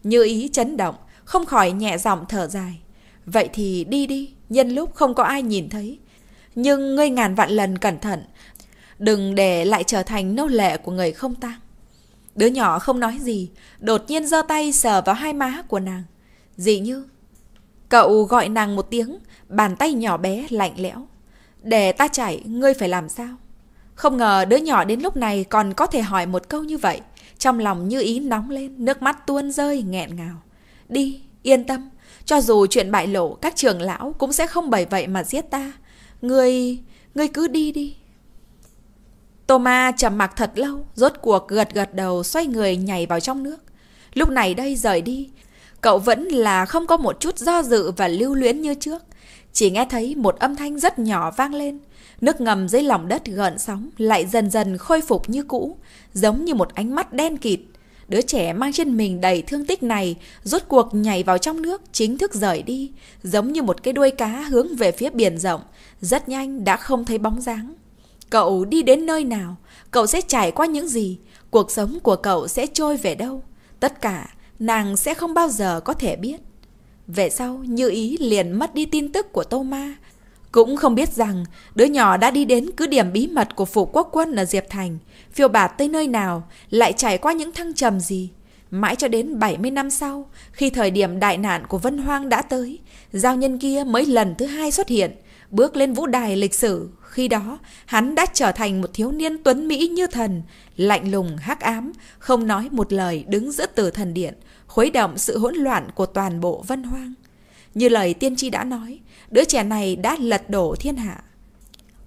Speaker 1: Như ý chấn động, không khỏi nhẹ giọng thở dài. Vậy thì đi đi, nhân lúc không có ai nhìn thấy. Nhưng ngươi ngàn vạn lần cẩn thận, đừng để lại trở thành nô lệ của người không tang. Đứa nhỏ không nói gì, đột nhiên giơ tay sờ vào hai má của nàng. dị như, cậu gọi nàng một tiếng, Bàn tay nhỏ bé lạnh lẽo. Để ta chạy, ngươi phải làm sao? Không ngờ đứa nhỏ đến lúc này còn có thể hỏi một câu như vậy. Trong lòng như ý nóng lên, nước mắt tuôn rơi nghẹn ngào. Đi, yên tâm. Cho dù chuyện bại lộ, các trưởng lão cũng sẽ không bởi vậy mà giết ta. Ngươi... ngươi cứ đi đi. Toma trầm mặc thật lâu, rốt cuộc gật gật đầu xoay người nhảy vào trong nước. Lúc này đây rời đi, cậu vẫn là không có một chút do dự và lưu luyến như trước. Chỉ nghe thấy một âm thanh rất nhỏ vang lên. Nước ngầm dưới lòng đất gợn sóng lại dần dần khôi phục như cũ, giống như một ánh mắt đen kịt. Đứa trẻ mang trên mình đầy thương tích này, rốt cuộc nhảy vào trong nước, chính thức rời đi, giống như một cái đuôi cá hướng về phía biển rộng, rất nhanh đã không thấy bóng dáng. Cậu đi đến nơi nào? Cậu sẽ trải qua những gì? Cuộc sống của cậu sẽ trôi về đâu? Tất cả, nàng sẽ không bao giờ có thể biết. Về sau, Như Ý liền mất đi tin tức của Tô Ma. Cũng không biết rằng, đứa nhỏ đã đi đến cứ điểm bí mật của phủ quốc quân ở Diệp Thành, phiêu bạt tới nơi nào, lại trải qua những thăng trầm gì. Mãi cho đến 70 năm sau, khi thời điểm đại nạn của Vân Hoang đã tới, giao nhân kia mới lần thứ hai xuất hiện, bước lên vũ đài lịch sử. Khi đó, hắn đã trở thành một thiếu niên tuấn Mỹ như thần, lạnh lùng, hắc ám, không nói một lời đứng giữa tử thần điện, khuấy động sự hỗn loạn của toàn bộ vân hoang. Như lời tiên tri đã nói, đứa trẻ này đã lật đổ thiên hạ.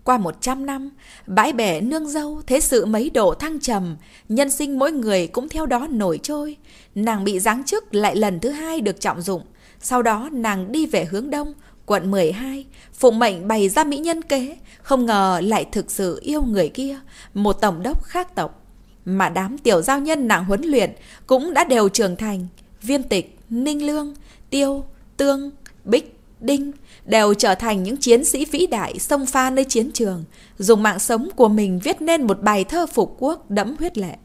Speaker 1: Qua một trăm năm, bãi bể nương dâu, thế sự mấy độ thăng trầm, nhân sinh mỗi người cũng theo đó nổi trôi. Nàng bị giáng chức lại lần thứ hai được trọng dụng. Sau đó nàng đi về hướng đông, quận 12, phụ mệnh bày ra mỹ nhân kế, không ngờ lại thực sự yêu người kia, một tổng đốc khác tộc. Mà đám tiểu giao nhân nàng huấn luyện cũng đã đều trưởng thành. Viên tịch, Ninh Lương, Tiêu, Tương, Bích, Đinh đều trở thành những chiến sĩ vĩ đại sông pha nơi chiến trường, dùng mạng sống của mình viết nên một bài thơ phục quốc đẫm huyết lệ.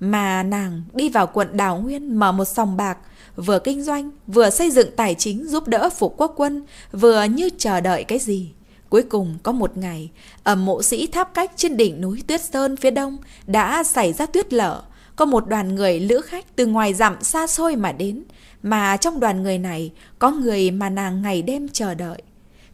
Speaker 1: Mà nàng đi vào quận Đào Nguyên mở một sòng bạc, vừa kinh doanh, vừa xây dựng tài chính giúp đỡ phục quốc quân, vừa như chờ đợi cái gì. Cuối cùng có một ngày, ở mộ sĩ tháp cách trên đỉnh núi Tuyết Sơn phía đông đã xảy ra tuyết lở. Có một đoàn người lữ khách từ ngoài dặm xa xôi mà đến, mà trong đoàn người này có người mà nàng ngày đêm chờ đợi.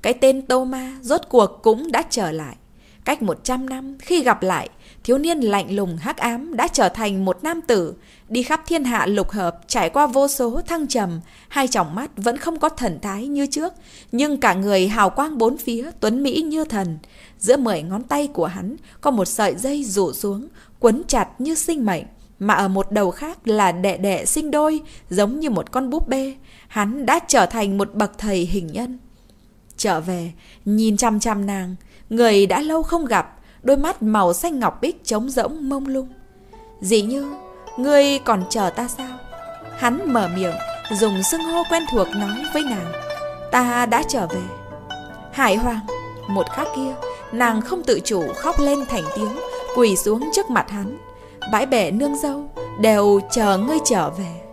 Speaker 1: Cái tên Tô Ma rốt cuộc cũng đã trở lại. Cách 100 năm khi gặp lại, thiếu niên lạnh lùng hắc ám đã trở thành một nam tử, đi khắp thiên hạ lục hợp, trải qua vô số thăng trầm, hai tròng mắt vẫn không có thần thái như trước, nhưng cả người hào quang bốn phía tuấn mỹ như thần. Giữa mười ngón tay của hắn có một sợi dây rủ xuống, quấn chặt như sinh mệnh, mà ở một đầu khác là đệ đệ sinh đôi, giống như một con búp bê. Hắn đã trở thành một bậc thầy hình nhân. Trở về, nhìn chăm chăm nàng, người đã lâu không gặp, đôi mắt màu xanh ngọc bích trống rỗng mông lung. Dĩ như, ngươi còn chờ ta sao? Hắn mở miệng, dùng xưng hô quen thuộc nói với nàng. Ta đã trở về. Hải hoàng, một khắc kia, nàng không tự chủ khóc lên thành tiếng, quỳ xuống trước mặt hắn. Bãi bể nương dâu, đều chờ ngươi trở về.